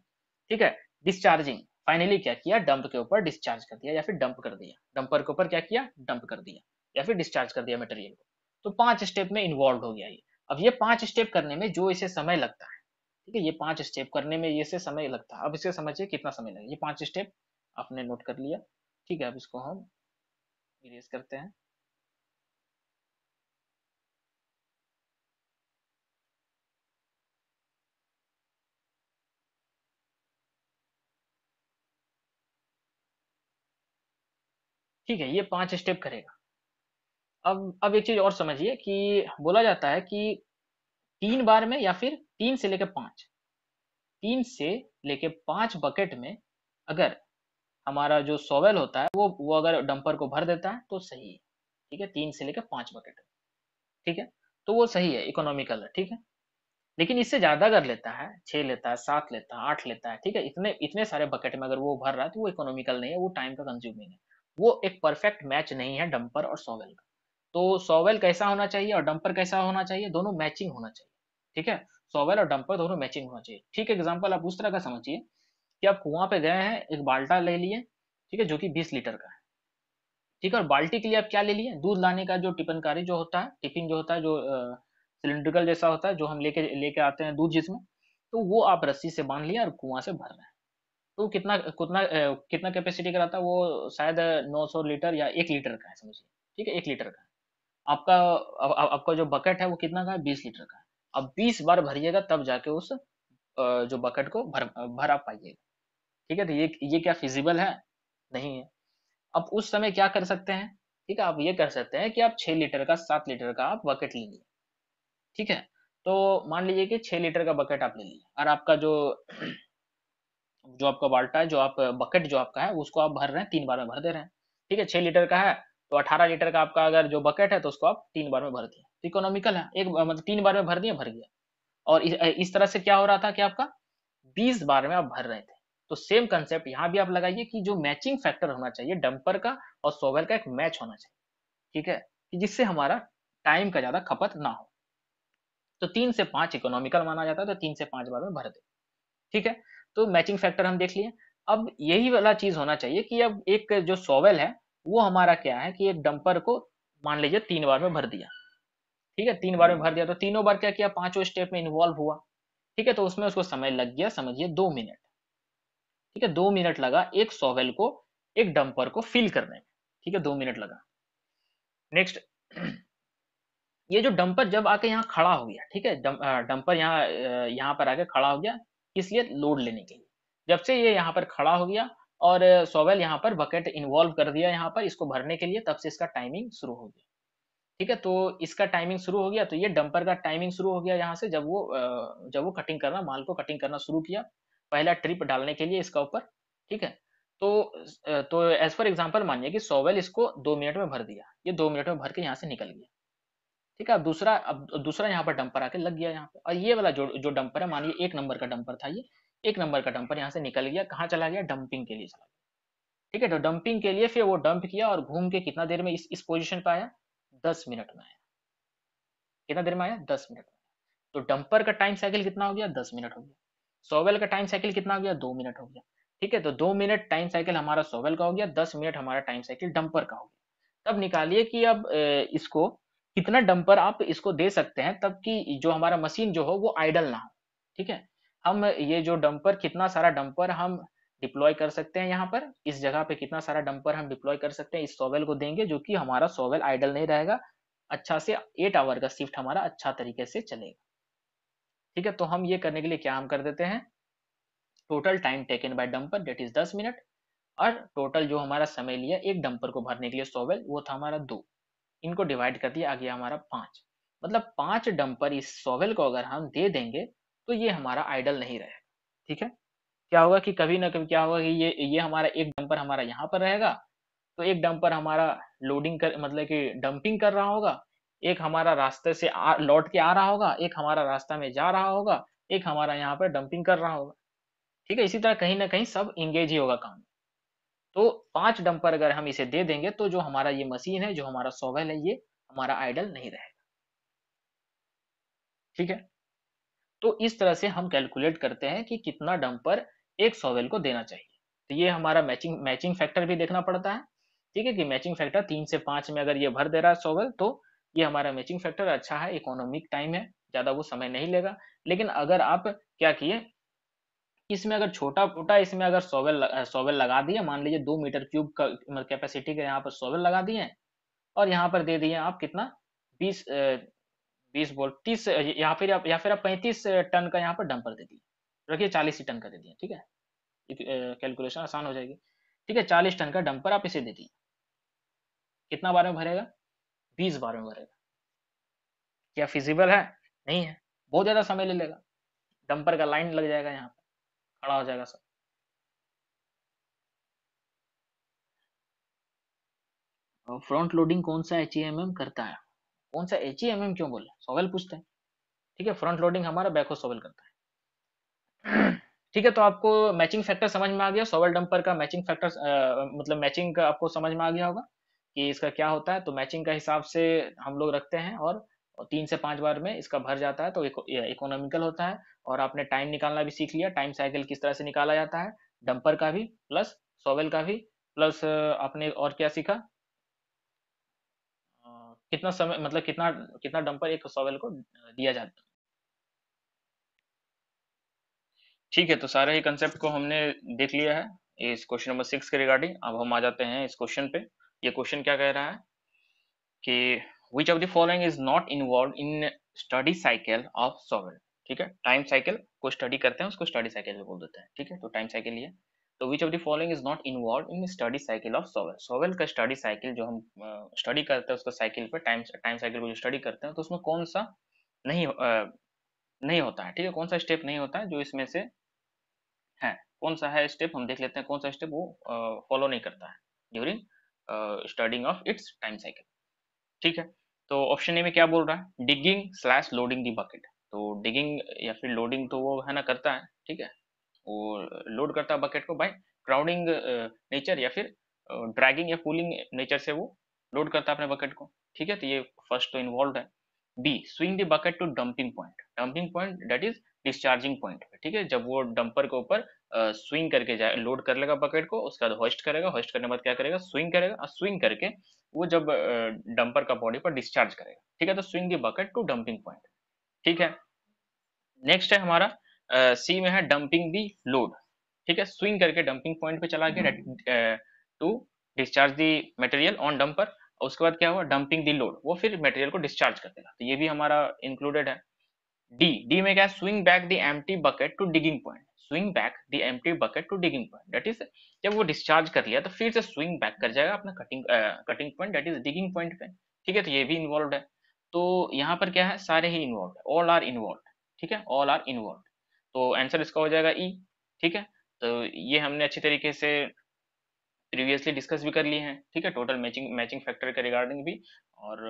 ठीक है डिस्चार्जिंग फाइनली क्या किया डंप के ऊपर डिस्चार्ज कर दिया या फिर डंप कर दिया डंपर के ऊपर क्या किया डंप कर दिया या फिर डिस्चार्ज कर दिया मटेरियल को तो पांच स्टेप में इन्वॉल्व हो गया ये अब ये पांच स्टेप करने में जो इसे समय लगता है ठीक है ये पांच स्टेप करने में ये समय लगता है अब इसे समझिए कितना समय लगे ये पांच स्टेप आपने नोट कर लिया ठीक है अब इसको हम इरेज करते हैं ठीक है ये पांच स्टेप करेगा अब अब एक चीज और समझिए कि बोला जाता है कि तीन बार में या फिर तीन से लेकर पांच तीन से लेके पांच बकेट में अगर हमारा जो सोवेल होता है वो वो अगर डंपर को भर देता है तो सही है ठीक है तीन से लेकर पांच बकेट ठीक है तो वो सही है इकोनॉमिकल है ठीक है लेकिन इससे ज्यादा अगर लेता है छह लेता है सात लेता है आठ लेता है ठीक है इतने इतने सारे बकेट में अगर वो भर रहा है तो वो इकोनॉमिकल नहीं है वो टाइम का कंज्यूमिंग है वो एक परफेक्ट मैच नहीं है डंपर और सोवेल का तो सोवेल कैसा होना चाहिए और डंपर कैसा होना चाहिए दोनों मैचिंग होना चाहिए ठीक है सोवेल और डंपर दोनों मैचिंग होना चाहिए ठीक है एग्जाम्पल आप उस तरह का समझिए कि आप कुआं पे गए हैं एक बाल्टा ले लिए ठीक है जो कि बीस लीटर का है ठीक है और बाल्टी के लिए आप क्या ले लिए दूध लाने का जो टिपनकारी जो होता है टिफिन जो होता है जो सिलेंड्रिकल जैसा होता है जो हम लेके लेके आते हैं दूध जिसमें तो वो आप रस्सी से बांध लिया और कुआं से भर रहे हैं तो कितना कितना कितना कैपेसिटी का रहता है वो शायद 900 लीटर या एक लीटर का है समझिए ठीक है एक लीटर का आपका आ, आ, आपका जो बकेट है वो कितना का है बीस लीटर का है अब बीस बार भरिएगा तब जाके उस जो बकेट को भर भरा पाइएगा ठीक है तो ये ये क्या फिजिबल है नहीं है अब उस समय क्या कर सकते हैं ठीक है आप ये कर सकते हैं कि आप छः लीटर का सात लीटर का आप बकेट लीजिए ठीक है तो मान लीजिए कि छः लीटर का बकेट आप ले लीजिए और आपका जो जो आपका बाल्टा है जो आप बकेट जो आपका है उसको आप भर रहे हैं तीन बार में भर दे रहे हैं ठीक है छह लीटर का है तो अठारह लीटर का आपका अगर जो बकेट है तो उसको आप तीन बार में भर दिए तो इकोनॉमिकल है एक मतलब तीन बार में भर दिए भर गया और इस तरह से क्या हो रहा था कि आपका बीस बार में आप भर रहे थे तो सेम कंसेप्ट यहाँ भी आप लगाइए कि जो मैचिंग फैक्टर होना चाहिए डंपर का और सोवेल का एक मैच होना चाहिए ठीक है कि जिससे हमारा टाइम का ज्यादा खपत ना हो तो तीन से पांच इकोनॉमिकल माना जाता है तो तीन से पांच बार में भर दे ठीक है तो मैचिंग फैक्टर हम देख लिए अब यही वाला चीज होना चाहिए कि अब एक जो सोवेल है वो हमारा क्या है कि एक डंपर को मान लीजिए तीन बार में भर दिया ठीक है तीन बार में भर दिया तो तीनों बार क्या किया पांचों स्टेप में इन्वॉल्व हुआ ठीक है तो उसमें उसको समय लग गया समझिए दो मिनट ठीक है दो मिनट लगा एक सोवेल को एक डंपर को फिल करने में ठीक है दो मिनट लगा नेक्स्ट ये जो डंपर जब आके यहाँ खड़ा हो गया ठीक है डंपर यहाँ यहाँ पर आके खड़ा हो गया किस लिए लोड लेने के लिए जब से ये यहाँ पर खड़ा हो गया और सोवेल यहाँ पर बकेट इन्वॉल्व कर दिया यहाँ पर इसको भरने के लिए तब से इसका टाइमिंग शुरू हो गया ठीक है तो इसका टाइमिंग शुरू हो गया तो ये डंपर का टाइमिंग शुरू हो गया यहाँ से जब वो जब वो कटिंग करना माल को कटिंग करना शुरू किया पहला ट्रिप डालने के लिए इसका ऊपर ठीक है तो तो एज फॉर एग्जाम्पल मानिए कि सोवेल इसको दो मिनट में भर दिया ये दो मिनट में भर के यहाँ से निकल गया ठीक है दूसरा अब दूसरा यहाँ पर डंपर आके लग गया यहाँ पर और ये वाला जो जो डंपर है मानिए एक नंबर का डंपर था ये एक नंबर का डंपर यहाँ से निकल गया कहाँ चला गया डंपिंग के लिए चला गया ठीक है तो डंपिंग के लिए फिर वो डंप किया और घूम के कितना देर में इस इस पोजिशन पर आया दस मिनट में आया कितना देर में आया दस मिनट में तो डंपर का टाइम साइकिल कितना हो गया दस मिनट हो गया सोवेल का टाइम साइकिल कितना हो गया दो मिनट हो गया ठीक है तो दो मिनट टाइम साइकिल हमारा सोवेल का हो गया दस मिनट हमारा टाइम साइकिल डंपर का हो गया तब निकालिए कि अब इसको कितना डंपर आप इसको दे सकते हैं तब कि जो हमारा मशीन जो हो वो आइडल ना हो ठीक है हम ये जो डंपर कितना सारा डंपर हम डिप्लॉय कर सकते हैं यहाँ पर इस जगह पे कितना सारा डंपर हम डिप्लॉय कर सकते हैं इस सोवेल को देंगे जो कि हमारा सोवेल आइडल नहीं रहेगा अच्छा से एट आवर का शिफ्ट हमारा अच्छा तरीके से चलेगा ठीक है तो हम ये करने के लिए क्या हम कर देते हैं total time taken by dumper that is दस मिनट और टोटल जो हमारा समय लिया एक डंपर को भरने के लिए सोवेल वो था हमारा दो इनको डिवाइड कर दिया आ गया हमारा पांच मतलब पांच डंपर इस सोवेल को अगर हम दे देंगे तो ये हमारा आइडल नहीं रहेगा ठीक है क्या होगा कि कभी ना कभी क्या होगा कि ये ये हमारा एक डंपर हमारा यहाँ पर रहेगा तो एक डंपर हमारा लोडिंग कर मतलब कि डंपिंग कर रहा होगा एक हमारा रास्ते से आ, लौट के आ रहा होगा एक हमारा रास्ता में जा रहा होगा एक हमारा यहाँ पर डंपिंग कर रहा होगा ठीक है इसी तरह कहीं ना कहीं सब इंगेज ही होगा काम तो पांच डंपर अगर हम इसे दे देंगे तो जो हमारा ये मशीन है जो हमारा सोवेल है ये हमारा आइडल नहीं रहेगा ठीक है तो इस तरह से हम कैलकुलेट करते हैं कि कितना डंपर एक सोवेल को देना चाहिए तो ये हमारा मैचिंग मैचिंग फैक्टर भी देखना पड़ता है ठीक है कि मैचिंग फैक्टर तीन से पांच में अगर ये भर दे रहा है सोवेल तो ये हमारा मैचिंग फैक्टर अच्छा है इकोनॉमिक टाइम है ज्यादा वो समय नहीं लेगा लेकिन अगर आप क्या किए इसमें अगर छोटा मोटा इसमें अगर सोवेल सोवेल लगा दिए मान लीजिए दो मीटर क्यूब का मतलब कैपेसिटी का यहाँ पर सोवेल लगा दिए और यहाँ पर दे दिए आप कितना बीस बीस बोल तीस या फिर आप या फिर आप पैंतीस टन का यहाँ पर डंपर दे दिए रखिए चालीस ही टन का दे दिए ठीक है कैलकुलेशन आसान हो जाएगी ठीक है चालीस टन का डंपर आप इसे दे दिए कितना बार में भरेगा बीस बार में भरेगा क्या फिजिबल है नहीं है बहुत ज्यादा समय ले लेगा डंपर का लाइन लग जाएगा यहाँ पर खड़ा हो जाएगा सर फ्रंट लोडिंग कौन सा एच e करता है कौन सा एच e क्यों बोला सोवेल पूछते हैं ठीक है फ्रंट लोडिंग हमारा बैको सोवेल करता है ठीक है तो आपको मैचिंग फैक्टर समझ में आ गया सोवेल डंपर का मैचिंग फैक्टर मतलब मैचिंग का आपको समझ में आ गया होगा कि इसका क्या होता है तो मैचिंग का हिसाब से हम लोग रखते हैं और और तीन से पांच बार में इसका भर जाता है तो इकोनॉमिकल होता है और आपने टाइम निकालना भी सीख लिया टाइम साइकिल किस तरह से निकाला जाता है डंपर का भी प्लस सोवेल का भी प्लस आपने और क्या सीखा कितना समय मतलब कितना कितना डंपर एक सोवेल को दिया जाता है ठीक है तो सारे ही कंसेप्ट को हमने देख लिया है इस क्वेश्चन नंबर सिक्स के रिगार्डिंग अब हम आ जाते हैं इस क्वेश्चन पे ये क्वेश्चन क्या कह रहा है कि which of the following is not involved in study cycle of shovel ठीक है time cycle को study करते हैं उसको study cycle भी बोल देते हैं ठीक है तो time cycle ये तो which of the following is not involved in study cycle of shovel shovel का study cycle जो हम स्टडी uh, करते हैं उसको cycle पे time time cycle को जो study करते हैं तो उसमें कौन सा नहीं uh, नहीं होता है ठीक है कौन सा step नहीं होता है जो इसमें से है कौन सा है स्टेप हम देख लेते हैं कौन सा स्टेप वो फॉलो uh, नहीं करता है during studying of its time cycle ठीक है तो ऑप्शन ए में क्या बोल रहा है digging slash loading the bucket तो डिगिंग या फिर लोडिंग तो वो है ना करता है ठीक है वो लोड करता है बकेट को बाय क्राउडिंग नेचर या फिर ड्रैगिंग या पुलिंग नेचर से वो लोड करता है अपने बकेट को ठीक है तो ये फर्स्ट तो इन्वॉल्व है be swing the bucket to dumping point dumping point that is discharging point ठीक है जब वो डंपर के ऊपर स्विंग करके जाए लोड कर लेगा बकेट को उसके बाद होस्ट करेगा होस्ट करने के बाद क्या करेगा स्विंग करेगा और स्विंग करके वो जब डंपर का बॉडी पर डिस्चार्ज करेगा ठीक है तो swing the bucket to dumping point ठीक है नेक्स्ट है हमारा सी में है डंपिंग दी लोड ठीक है स्विंग करके डंपिंग पॉइंट पे चला गया hmm. To discharge the material on dumper उसके बाद क्या हुआ डंपिंग दी लोड वो फिर मटेरियल को डिस्चार्ज कर देगा तो ये भी हमारा इंक्लूडेड है डी डी में क्या है swing back the empty bucket to digging point swing back the empty bucket to digging point that is जब वो डिस्चार्ज कर लिया तो फिर से स्विंग बैक कर जाएगा अपना cutting cutting point that is digging point पे ठीक है तो ये भी इन्वॉल्व है तो यहाँ पर क्या है सारे ही इन्वॉल्व है ऑल आर इन्वॉल्व ठीक है ऑल आर इन्वॉल्व तो आंसर इसका हो जाएगा ई e। ठीक है तो ये हमने अच्छी तरीके से प्रीवियसली डिस्कस भी कर लिए हैं ठीक है टोटल मैचिंग मैचिंग फैक्टर के रिगार्डिंग भी और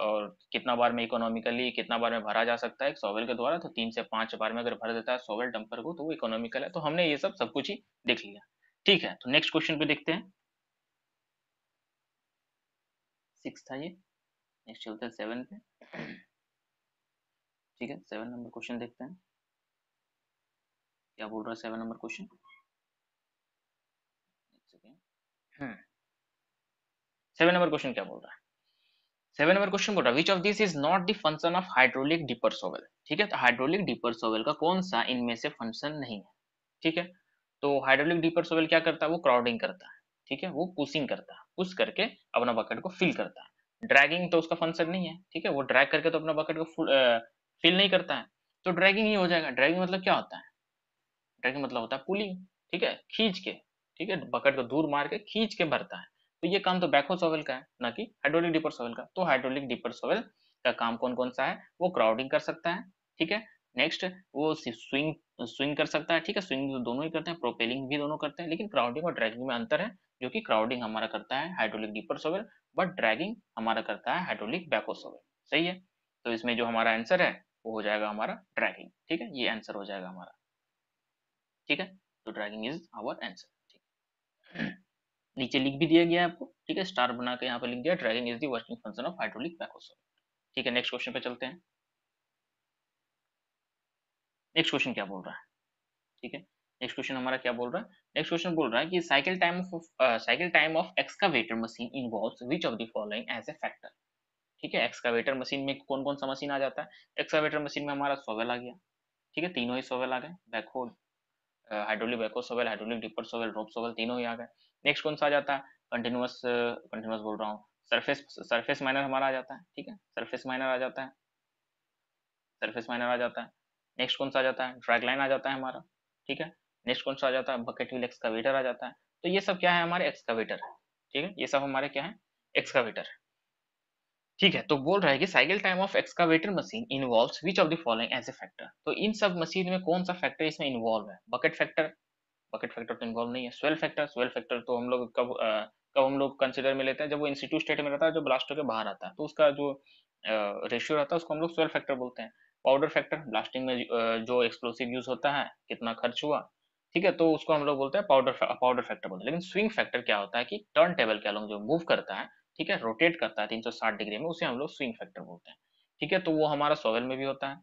और कितना बार में इकोनॉमिकली कितना बार में भरा जा सकता है एक सोवेल के द्वारा तो तीन से पांच बार में अगर भर देता है सोवेल डंपर को तो वो इकोनॉमिकल है तो हमने ये सब सब कुछ ही देख लिया ठीक है तो नेक्स्ट क्वेश्चन पे देखते हैं सिक्स था ये नेक्स्ट चलते हैं सेवन पे ठीक है सेवन नंबर क्वेश्चन देखते हैं क्या बोल रहा है seven number question seven number question क्या बोल रहा है सेवन नंबर क्वेश्चन बोल रहा है which of this is not the function of hydraulic dipper shovel ठीक है तो हाइड्रोलिक डिपर सोवेल का कौन सा इनमें से फंक्शन नहीं है ठीक है तो हाइड्रोलिक डिपर सोवेल क्या करता है वो क्राउडिंग करता है ठीक है वो पुशिंग करता है पुश करके अपना बकेट को फिल करता है ड्रैगिंग तो उसका फंक्शन नहीं है ठीक है वो ड्रैग करके तो अपना बकेट को फिल नहीं करता है तो ड्रैगिंग ही हो जाएगा ड्रैगिंग मतलब क्या होता है ड्रैगिंग मतलब होता है पुलिंग ठीक है खींच के ठीक है बकेट को दूर मार के खींच के भरता है तो ये काम तो बैकहो सोवेल का है ना कि हाइड्रोलिक डिपर सोवेल का तो हाइड्रोलिक डिपर सोवेल का काम कौन कौन सा है वो क्राउडिंग कर सकता है ठीक है नेक्स्ट वो स्विंग स्विंग कर सकता है ठीक है स्विंग तो दोनों ही करते हैं प्रोपेलिंग भी दोनों करते हैं लेकिन क्राउडिंग और ड्रैगिंग में अंतर है जो कि क्राउडिंग हमारा करता है hydraulic dipper shovel but dragging हमारा करता है हाइड्रोलिक बैको सोवेल सही है तो इसमें जो हमारा आंसर है वो हो जाएगा हमारा ड्रैगिंग ठीक है ये आंसर हो जाएगा हमारा ठीक है तो ड्रैगिंग इज आवर आंसर ठीक नीचे लिख भी दिया गया है आपको ठीक है स्टार बना के यहाँ पे लिख दिया dragging is the working function of hydraulic वैकोसोल ठीक है नेक्स्ट क्वेश्चन पे चलते हैं नेक्स्ट क्वेश्चन क्या बोल रहा है ठीक है नेक्स्ट क्वेश्चन हमारा क्या बोल रहा है नेक्स्ट क्वेश्चन बोल रहा है कि cycle time of cycle time of excavator machine involve which of the following as a factor ठीक है एक्सकावेटर मशीन में कौन कौन सा मशीन आ जाता है एक्सकावेटर मशीन में हमारा सोवेल आ गया ठीक है तीनों ही सोवेल आ गए backhoe hydraulic backhoe shovel hydraulic dipper shovel rope shovel तीनों ही आ गए नेक्स्ट कौन सा आ जाता है कंटिन्यूस कंटिन्यूस बोल रहा हूँ सरफेस सरफेस माइनर हमारा आ जाता है ठीक है सरफेस माइनर आ जाता है सरफेस माइनर आ जाता है नेक्स्ट कौन सा आ जाता है ड्रैग लाइन आ जाता है हमारा ठीक है नेक्स्ट कौन सा आ जाता है बकेट व्हील एक्सकावेटर आ जाता है तो ये सब क्या है हमारे एक्सकावेटर है ठीक है ये सब हमारे क्या है एक्सकावेटर ठीक है तो बोल रहा है कि cycle time of excavator machine involve which of the following as a factor तो इन सब मशीन में कौन सा फैक्टर इसमें इन्वॉल्व है बकेट फैक्टर बकेट फैक्टर तो इन्वॉल्व नहीं है स्वेल फैक्टर स्वेल फैक्टर तो हम लोग कब कब हम लोग कंसिडर में लेते हैं जब वो इंस्टीट्यूट स्टेट में रहता है जो ब्लास्टर के बाहर आता है तो उसका जो रेशियो रहता है उसको हम लोग स्वेल फैक्टर बोलते हैं पाउडर फैक्टर ब्लास्टिंग में जो एक्सप्लोसिव यूज होता है कितना खर्च हुआ ठीक है तो उसको हम लोग बोलते हैं पाउडर पाउडर फैक्टर बोलते हैं लेकिन स्विंग फैक्टर क्या होता है कि टर्न टेबल के अलग जो मूव करता है ठीक है रोटेट करता है 360 डिग्री में उसे हम लोग स्विंग फैक्टर बोलते हैं ठीक है तो वो हमारा सोवेल में भी होता है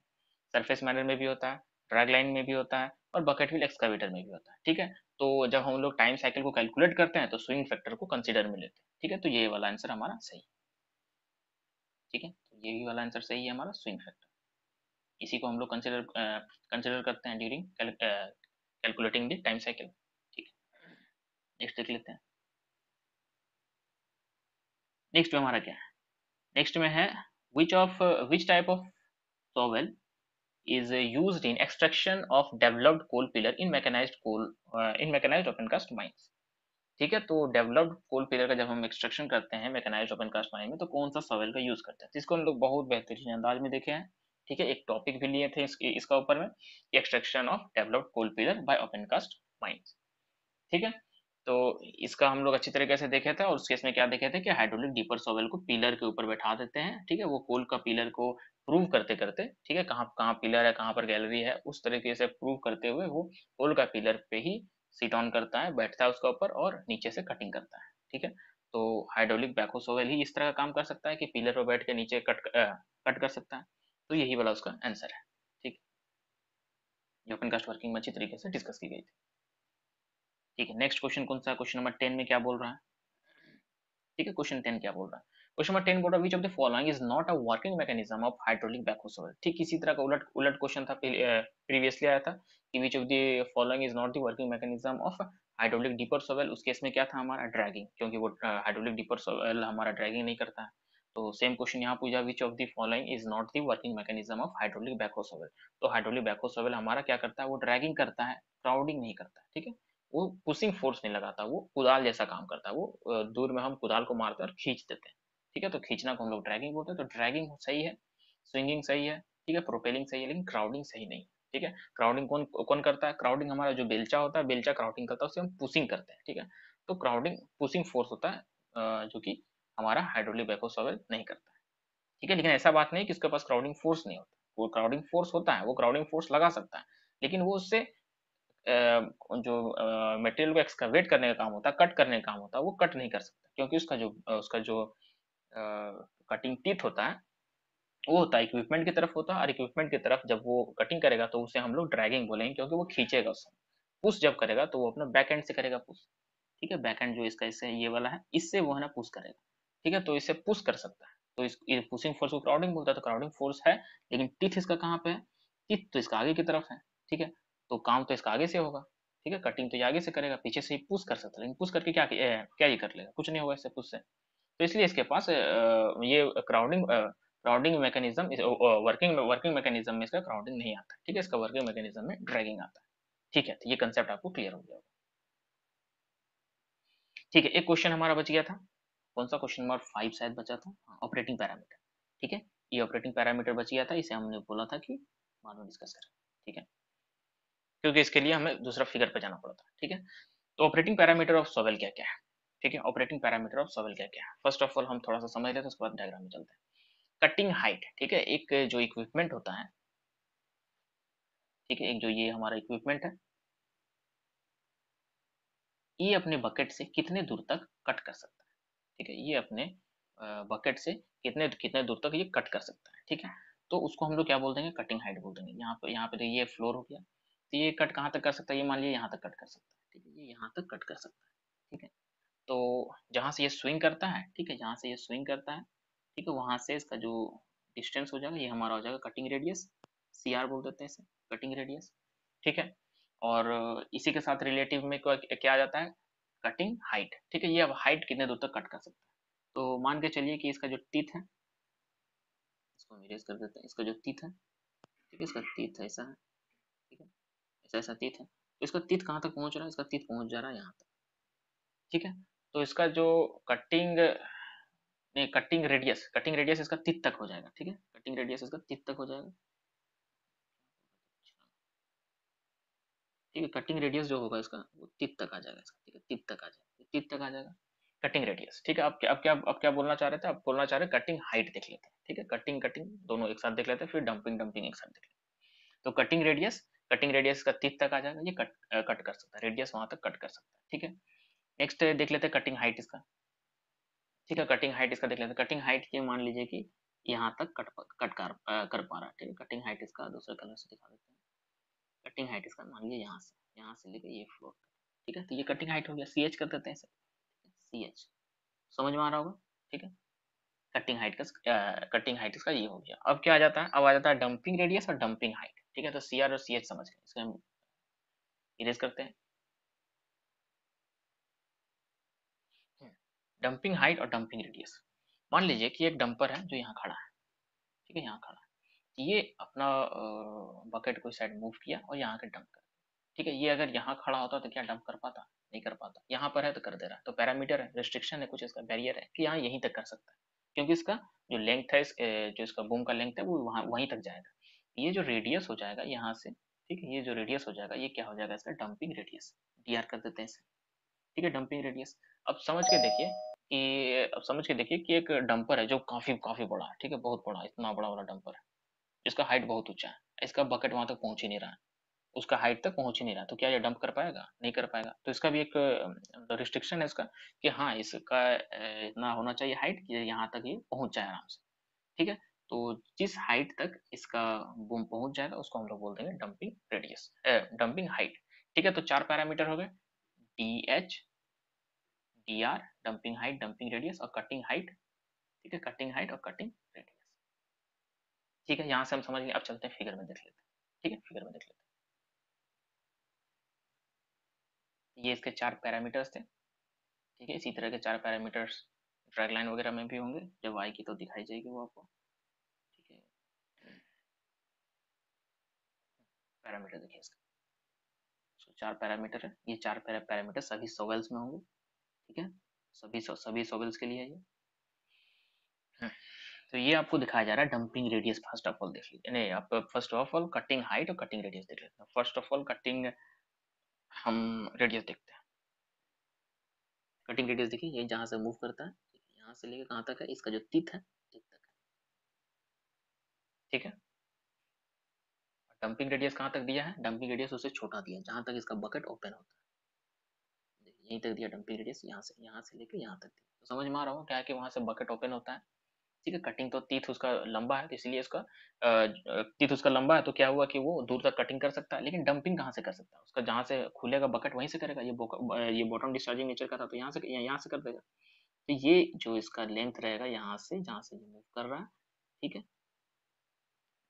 सरफेस मैनर में भी होता है ड्रैग लाइन में भी होता है और बकेट व्हील एक्सकावेटर में भी होता है ठीक है तो जब हम लोग टाइम साइकिल को कैलकुलेट करते हैं तो स्विंग फैक्टर को कंसिडर में लेते हैं ठीक है तो ये वाला आंसर हमारा सही ठीक है तो ये भी वाला आंसर सही है हमारा स्विंग फैक्टर इसी को हम लोग कंसिडर कंसिडर करते हैं during calculating the time cycle ठीक है नेक्स्ट देख लेते हैं नेक्स्ट में हमारा क्या है नेक्स्ट में है which of which type of shovel is uh, used in extraction of developed coal pillar in mechanized coal uh, in mechanized open cast mines ठीक है तो डेवलप्ड कोल पिलर का जब हम एक्सट्रक्शन करते हैं मैकेनाइज ओपन कास्ट माइन में तो कौन सा सवेल का यूज करते हैं जिसको तो हम लोग बहुत बेहतरीन अंदाज में देखे हैं ठीक है एक टॉपिक भी लिए थे इस, इसका ऊपर में extraction of developed coal pillar by open cast mines ठीक है तो इसका हम लोग अच्छी तरीके से देखे थे और उस केस में क्या देखे थे कि हाइड्रोलिक डीपर सोवेल को पिलर के ऊपर बैठा देते हैं ठीक है वो कोल का पिलर को प्रूव करते करते ठीक है कहाँ कहाँ पिलर है कहाँ पर गैलरी है उस तरीके से प्रूव करते हुए वो कोल का पिलर पे ही सीट ऑन करता है बैठता है उसके ऊपर और नीचे से कटिंग करता है ठीक है तो हाइड्रोलिक बैको सोवेल ही इस तरह का काम कर सकता है कि पिलर पर बैठ के नीचे कट कट कर सकता है तो यही वाला उसका आंसर है ठीक जो अपन कास्ट वर्किंग में अच्छी तरीके से डिस्कस की गई थी ठीक है नेक्स्ट क्वेश्चन कौन सा क्वेश्चन नंबर टेन में क्या बोल रहा है ठीक है क्वेश्चन टेन क्या बोल रहा है क्वेश्चन नंबर टेन बोल रहा है which of the following is not a working mechanism of hydraulic backhoe ठीक इसी तरह का उलट उलट क्वेश्चन था प्रीवियसली आया था कि which of the following is not the working mechanism of hydraulic dipper shovel उस केस में क्या था हमारा ड्रैगिंग क्योंकि वो हाइड्रोलिक डीपर सोवेल हमारा ड्रैगिंग नहीं करता है तो सेम क्वेश्चन यहाँ पूछा which of the following is not the working mechanism of hydraulic backhoe तो हाइड्रोलिक बैकहो हमारा क्या करता है वो ड्रैगिंग करता है क्राउडिंग नहीं करता ठीक है वो पुशिंग फोर्स नहीं लगाता वो कुदाल जैसा काम करता है वो दूर में हम कुदाल को मारते हैं और खींच देते हैं ठीक है तो खींचना को हम लोग ड्रैगिंग बोलते हैं तो ड्रैगिंग सही है स्विंगिंग सही है ठीक है प्रोपेलिंग सही है लेकिन क्राउडिंग सही नहीं ठीक है क्राउडिंग कौन कौन करता है क्राउडिंग हमारा जो बेलचा होता है बेलचा क्राउडिंग करता है उसे हम पुशिंग करते हैं ठीक है तो क्राउडिंग पुशिंग फोर्स होता है जो कि हमारा हाइड्रोलिक बैको सॉवेल नहीं करता है ठीक है लेकिन ऐसा बात नहीं कि उसके पास क्राउडिंग फोर्स नहीं होता वो क्राउडिंग फोर्स होता है वो क्राउडिंग फोर्स लगा सकता है लेकिन वो उससे जो मटेरियल को एक्सकवेट करने का काम होता है कट करने का काम होता है वो कट नहीं कर सकता क्योंकि उसका जो उसका जो कटिंग टीथ होता है वो होता है इक्विपमेंट की तरफ होता है और इक्विपमेंट की तरफ जब वो कटिंग करेगा तो उसे हम लोग ड्रैगिंग बोलेंगे क्योंकि वो खींचेगा उससे पुश जब करेगा तो वो अपना बैक एंड से करेगा पुश ठीक है बैक एंड जो इसका इससे ये वाला है इससे वो है ना पुश करेगा ठीक है तो इसे पुश कर सकता है तो इस पुशिंग फोर्स को क्राउडिंग बोलता है तो क्राउडिंग फोर्स है लेकिन टिथ इसका कहाँ पे है टिथ तो इसका आगे की तरफ है ठीक है तो काम तो इसका आगे से होगा ठीक है कटिंग तो ये आगे से करेगा पीछे से ही पुश कर सकता है लेकिन पुश करके क्या क्या ये कर लेगा कुछ नहीं होगा इससे पुश से तो इसलिए इसके पास ये crowding crowding mechanism working working mechanism में इसका क्राउडिंग नहीं आता ठीक है इसका वर्किंग मैकेनिज्म में ड्रैगिंग आता है ठीक है तो ये कंसेप्ट आपको क्लियर हो गया ठीक है एक क्वेश्चन हमारा बच गया था कौन सा क्वेश्चन नंबर फाइव शायद बचा था ऑपरेटिंग हाँ, पैरामीटर ठीक है ये ऑपरेटिंग पैरामीटर बच गया था इसे हमने बोला था कि मानो डिस्कस करें ठीक है क्योंकि इसके लिए हमें दूसरा फिगर पे जाना पड़ता है ठीक है तो ऑपरेटिंग पैरामीटर ऑफ सोवेल क्या क्या है ठीक है ऑपरेटिंग पैरामीटर ऑफ सोवेल क्या क्या है फर्स्ट ऑफ ऑल हम थोड़ा सा समझ लेते हैं उसके बाद डायग्राम में चलते हैं कटिंग हाइट ठीक है एक जो इक्विपमेंट होता है ठीक है एक जो ये हमारा इक्विपमेंट है ये अपने बकेट से कितने दूर तक कट कर सकता है ठीक है ये अपने बकेट से कितने कितने दूर तक ये कट कर सकता है ठीक है तो उसको हम लोग क्या बोल देंगे कटिंग हाइट बोल देंगे यहाँ पे यहाँ पे तो ये फ्लोर हो गया तो ये कट कहाँ तक कर सकता है ये मान लीजिए यहाँ तक कट कर सकता है ठीक है ये यहाँ तक कट कर सकता है ठीक है तो जहाँ से ये स्विंग करता है ठीक है जहाँ से ये स्विंग करता है ठीक है वहाँ से इसका जो डिस्टेंस हो जाएगा ये हमारा हो जाएगा कटिंग रेडियस सी आर बोल देते हैं इसे कटिंग रेडियस ठीक है और इसी के साथ रिलेटिव में क्या आ जाता है कटिंग हाइट ठीक है ये अब हाइट कितने दूर तक कट कर सकता है तो मान के चलिए कि इसका जो टीथ है इसको हम इरेज कर देते हैं इसका जो टीथ है ठीक है इसका टीथ ऐसा है तो ऐसा तीत है तो इसका तीत कहाँ तक पहुँच रहा है इसका तीत पहुँच जा रहा है यहाँ तक ठीक है तो इसका जो कटिंग नहीं कटिंग रेडियस कटिंग रेडियस इसका तीत तक हो जाएगा ठीक है कटिंग रेडियस इसका तीत तक हो जाएगा ठीक है कटिंग रेडियस जो होगा इसका वो तीत तक आ जाएगा इसका ठीक है तीत तक आ जाएगा तो तीत तक आ जाएगा कटिंग रेडियस ठीक है आप क्या आप क्या आप क्या बोलना चाह रहे थे आप बोलना चाह रहे कटिंग हाइट देख लेते हैं ठीक है कटिंग कटिंग दोनों एक साथ देख लेते हैं फिर डंपिंग डंपिंग एक साथ देख लेते हैं तो कटिंग रेडियस कटिंग रेडियस का तीस तक आ जाएगा ये कट कट कर सकता है रेडियस वहां तक कट कर सकता है ठीक है नेक्स्ट देख लेते हैं कटिंग हाइट इसका ठीक है कटिंग हाइट इसका देख लेते हैं कटिंग हाइट ये मान लीजिए कि यहाँ तक कट कट कर, कर पा रहा है ठीक है कटिंग हाइट इसका दूसरे कलर से दिखा देते हैं कटिंग हाइट इसका मान लीजिए यहाँ से यहाँ से लेकर ये फ्लोर ठीक है तो ये कटिंग हाइट हो गया सी एच कर देते हैं सी एच समझ में आ रहा होगा ठीक है कटिंग हाइट का कटिंग हाइट इसका ये हो गया अब क्या आ जाता है अब आ जाता है डंपिंग रेडियस और डंपिंग हाइट ठीक है तो सी आर और सी एच समझ गए इसको हम इरेज करते हैं डंपिंग हम्म, हाइट और डंपिंग रेडियस मान लीजिए कि एक डंपर है जो यहाँ खड़ा है ठीक है यहाँ खड़ा है तो ये अपना बकेट को साइड मूव किया और यहाँ के डंप कर ठीक है ये अगर यहाँ खड़ा होता तो क्या डंप कर पाता नहीं कर पाता यहाँ पर है तो कर दे रहा है तो पैरामीटर है रेस्ट्रिक्शन है कुछ इसका बैरियर है कि यहाँ यहीं तक कर सकता है क्योंकि इसका जो लेंथ है इस, जो इसका बूम का लेंथ है वो वहाँ वहीं तक जाएगा ये जो रेडियस हो जाएगा यहाँ से ठीक है ये जो रेडियस हो जाएगा ये क्या हो जाएगा इसका डंपिंग रेडियस डी कर देते हैं इसे ठीक है डंपिंग रेडियस अब समझ के देखिए कि अब समझ के देखिए कि एक डंपर है जो काफ़ी काफ़ी बड़ा है ठीक है बहुत बड़ा इतना बड़ा वाला डंपर है इसका हाइट बहुत ऊंचा है इसका बकेट वहां तक पहुंच ही नहीं रहा है उसका हाइट तक पहुंच ही नहीं रहा तो क्या ये डंप कर पाएगा नहीं कर पाएगा तो इसका भी एक रिस्ट्रिक्शन है इसका कि हाँ इसका इतना होना चाहिए हाइट कि यहाँ तक ये पहुंच जाए आराम से ठीक है तो जिस हाइट तक इसका बूम पहुंच जाएगा उसको हम लोग बोल देंगे डंपिंग रेडियस डंपिंग हाइट ठीक है तो चार पैरामीटर हो गए D H D R dumping height dumping radius और कटिंग हाइट ठीक है कटिंग हाइट और कटिंग रेडियस ठीक है यहां से हम समझ गए अब चलते हैं फिगर में देख लेते हैं ठीक है फिगर में देख लेते ये इसके चार पैरामीटर्स थे ठीक है इसी तरह के चार पैरामीटर्स ड्रैग लाइन वगैरह में भी होंगे जब आएगी तो दिखाई जाएगी वो आपको पैरामीटर देखिए इसका सो चार पैरामीटर है ये चार पैरामीटर सभी सोवेल्स में होंगे ठीक है सभी सभी सोवेल्स के लिए है ये हाँ। तो ये आपको दिखाया जा रहा है dumping radius first of all देख लीजिए नहीं आप first of all cutting height और कटिंग रेडियस देख लेते हैं फर्स्ट ऑफ ऑल कटिंग हम रेडियस देखते हैं कटिंग रेडियस देखिए ये जहाँ से मूव करता है यहाँ से लेकर कहाँ तक है इसका जो तिथ है तिथ तक है ठीक है डंपिंग रेडियस कहाँ तक दिया है डंपिंग रेडियस उससे छोटा दिया है जहाँ तक इसका बकेट ओपन होता है यहीं तक दिया डंपिंग रेडियस यहाँ से यहाँ से लेकर यहाँ तक दिया तो समझ में आ रहा हूँ क्या है कि वहाँ से बकेट ओपन होता है ठीक है कटिंग तो तीथ उसका लंबा है तो इसलिए उसका तीथ उसका लंबा है तो क्या हुआ कि वो दूर तक कटिंग कर सकता है लेकिन डंपिंग कहाँ से कर सकता है उसका जहाँ से खुलेगा बकेट वहीं से करेगा ये ये बॉटम डिस्चार्जिंग नेचर का था तो यहाँ से यहाँ से कर देगा तो ये जो इसका लेंथ रहेगा यहाँ से जहाँ से मूव कर रहा है ठीक है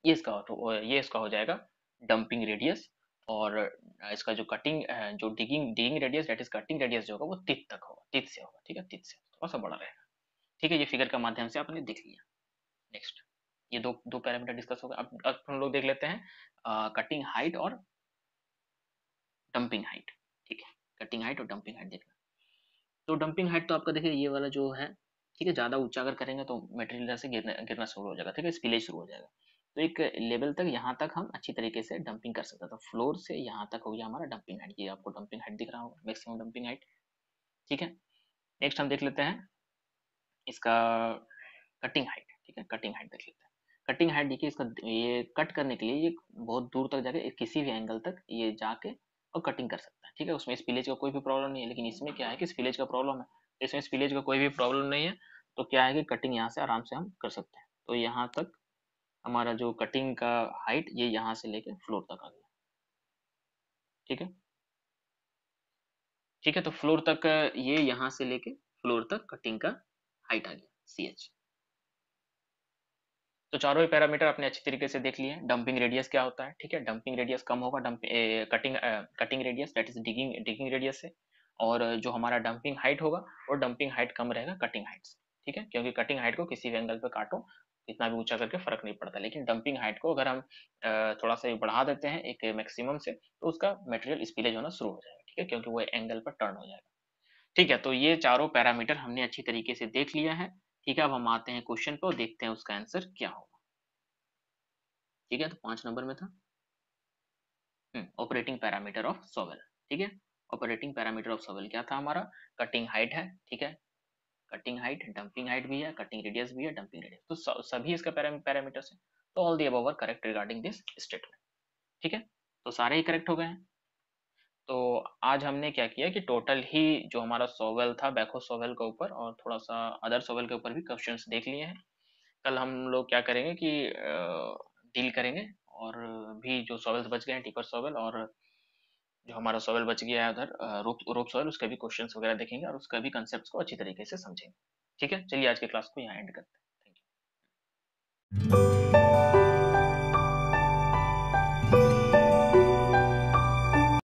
ये इसका तो ये इसका हो जाएगा डंपिंग रेडियस और इसका जो कटिंग जो digging digging radius that is cutting radius जो होगा वो तित तक होगा तित से होगा ठीक है तित से थोड़ा सा बड़ा रहेगा ठीक है ये फिगर के माध्यम से आपने देख लिया नेक्स्ट ये दो दो पैरामीटर डिस्कस हो गए अब अब हम लोग देख लेते हैं कटिंग हाइट और डंपिंग हाइट ठीक है कटिंग हाइट और डंपिंग हाइट देखना तो डंपिंग हाइट तो आपका देखिए ये वाला जो है ठीक है ज़्यादा ऊंचा अगर करेंगे तो मेटेरियल से गिरना गिरना शुरू हो जाएगा ठीक है स्पिलेज शुरू हो जाएगा तो एक लेवल तक यहाँ तक हम अच्छी तरीके से डंपिंग कर सकते तो फ्लोर से यहाँ तक हो गया हमारा डंपिंग हाइट ये आपको डंपिंग हाइट दिख रहा होगा मैक्सिमम डंपिंग हाइट ठीक है नेक्स्ट हम देख लेते हैं इसका कटिंग हाइट ठीक है कटिंग हाइट देख लेते हैं कटिंग हाइट देखिए इसका ये कट करने के लिए ये बहुत दूर तक जाके किसी भी एंगल तक ये जाके और कटिंग कर सकता है ठीक है उसमें स्पिलेज का कोई भी प्रॉब्लम नहीं है लेकिन इसमें क्या है कि स्पिलेज का प्रॉब्लम है तो इसमें स्पिलेज का कोई भी प्रॉब्लम नहीं है तो क्या है कि कटिंग यहाँ से आराम से हम कर सकते हैं तो यहाँ तक हमारा जो कटिंग का हाइट ये यहाँ से लेके फ्लोर तक आ गया ठीक है ठीक है तो फ्लोर तक ये यहाँ से लेके फ्लोर तक कटिंग का हाइट आ गया सी एच तो चारों ही पैरामीटर आपने अच्छी तरीके से देख लिए डंपिंग रेडियस क्या होता है ठीक है डंपिंग रेडियस कम होगा cutting cutting radius that is digging digging radius से और जो हमारा डंपिंग हाइट होगा वो डंपिंग हाइट कम रहेगा कटिंग हाइट से ठीक है क्योंकि कटिंग हाइट को किसी भी एंगल पे काटो इतना भी ऊंचा करके फर्क नहीं पड़ता लेकिन डंपिंग हाइट को अगर हम थोड़ा सा बढ़ा देते हैं एक मैक्सिमम से तो उसका मटेरियल स्पिलेज होना शुरू हो जाएगा ठीक है क्योंकि वो एंगल पर टर्न हो जाएगा ठीक है तो ये चारों पैरामीटर हमने अच्छी तरीके से देख लिया है ठीक है अब हम आते हैं क्वेश्चन पर देखते हैं उसका आंसर क्या होगा ठीक है तो पांच नंबर में था ऑपरेटिंग पैरामीटर ऑफ सोवेल ठीक है ऑपरेटिंग पैरामीटर ऑफ सोवेल क्या था हमारा कटिंग हाइट है ठीक है कटिंग हाइट डंपिंग हाइट भी है कटिंग रेडियस भी है डंपिंग रेडियस तो सभी इसका पैरामीटर्स है तो all the above correct regarding this statement ठीक है तो सारे ही करेक्ट हो गए हैं तो आज हमने क्या किया कि टोटल ही जो हमारा सोवेल था बैको सोवेल के ऊपर और थोड़ा सा अदर सोवेल के ऊपर भी क्वेश्चंस देख लिए हैं कल हम लोग क्या करेंगे कि डील करेंगे और भी जो सोवेल्स बच गए हैं टीपर सोवेल और जो हमारा सॉयल बच गया है उधर रोप रोप सॉयल उसके भी क्वेश्चन वगैरह देखेंगे और उसका भी कंसेप्ट को अच्छी तरीके से समझेंगे ठीक है चलिए आज के क्लास को यहाँ एंड करते हैं थैंक यू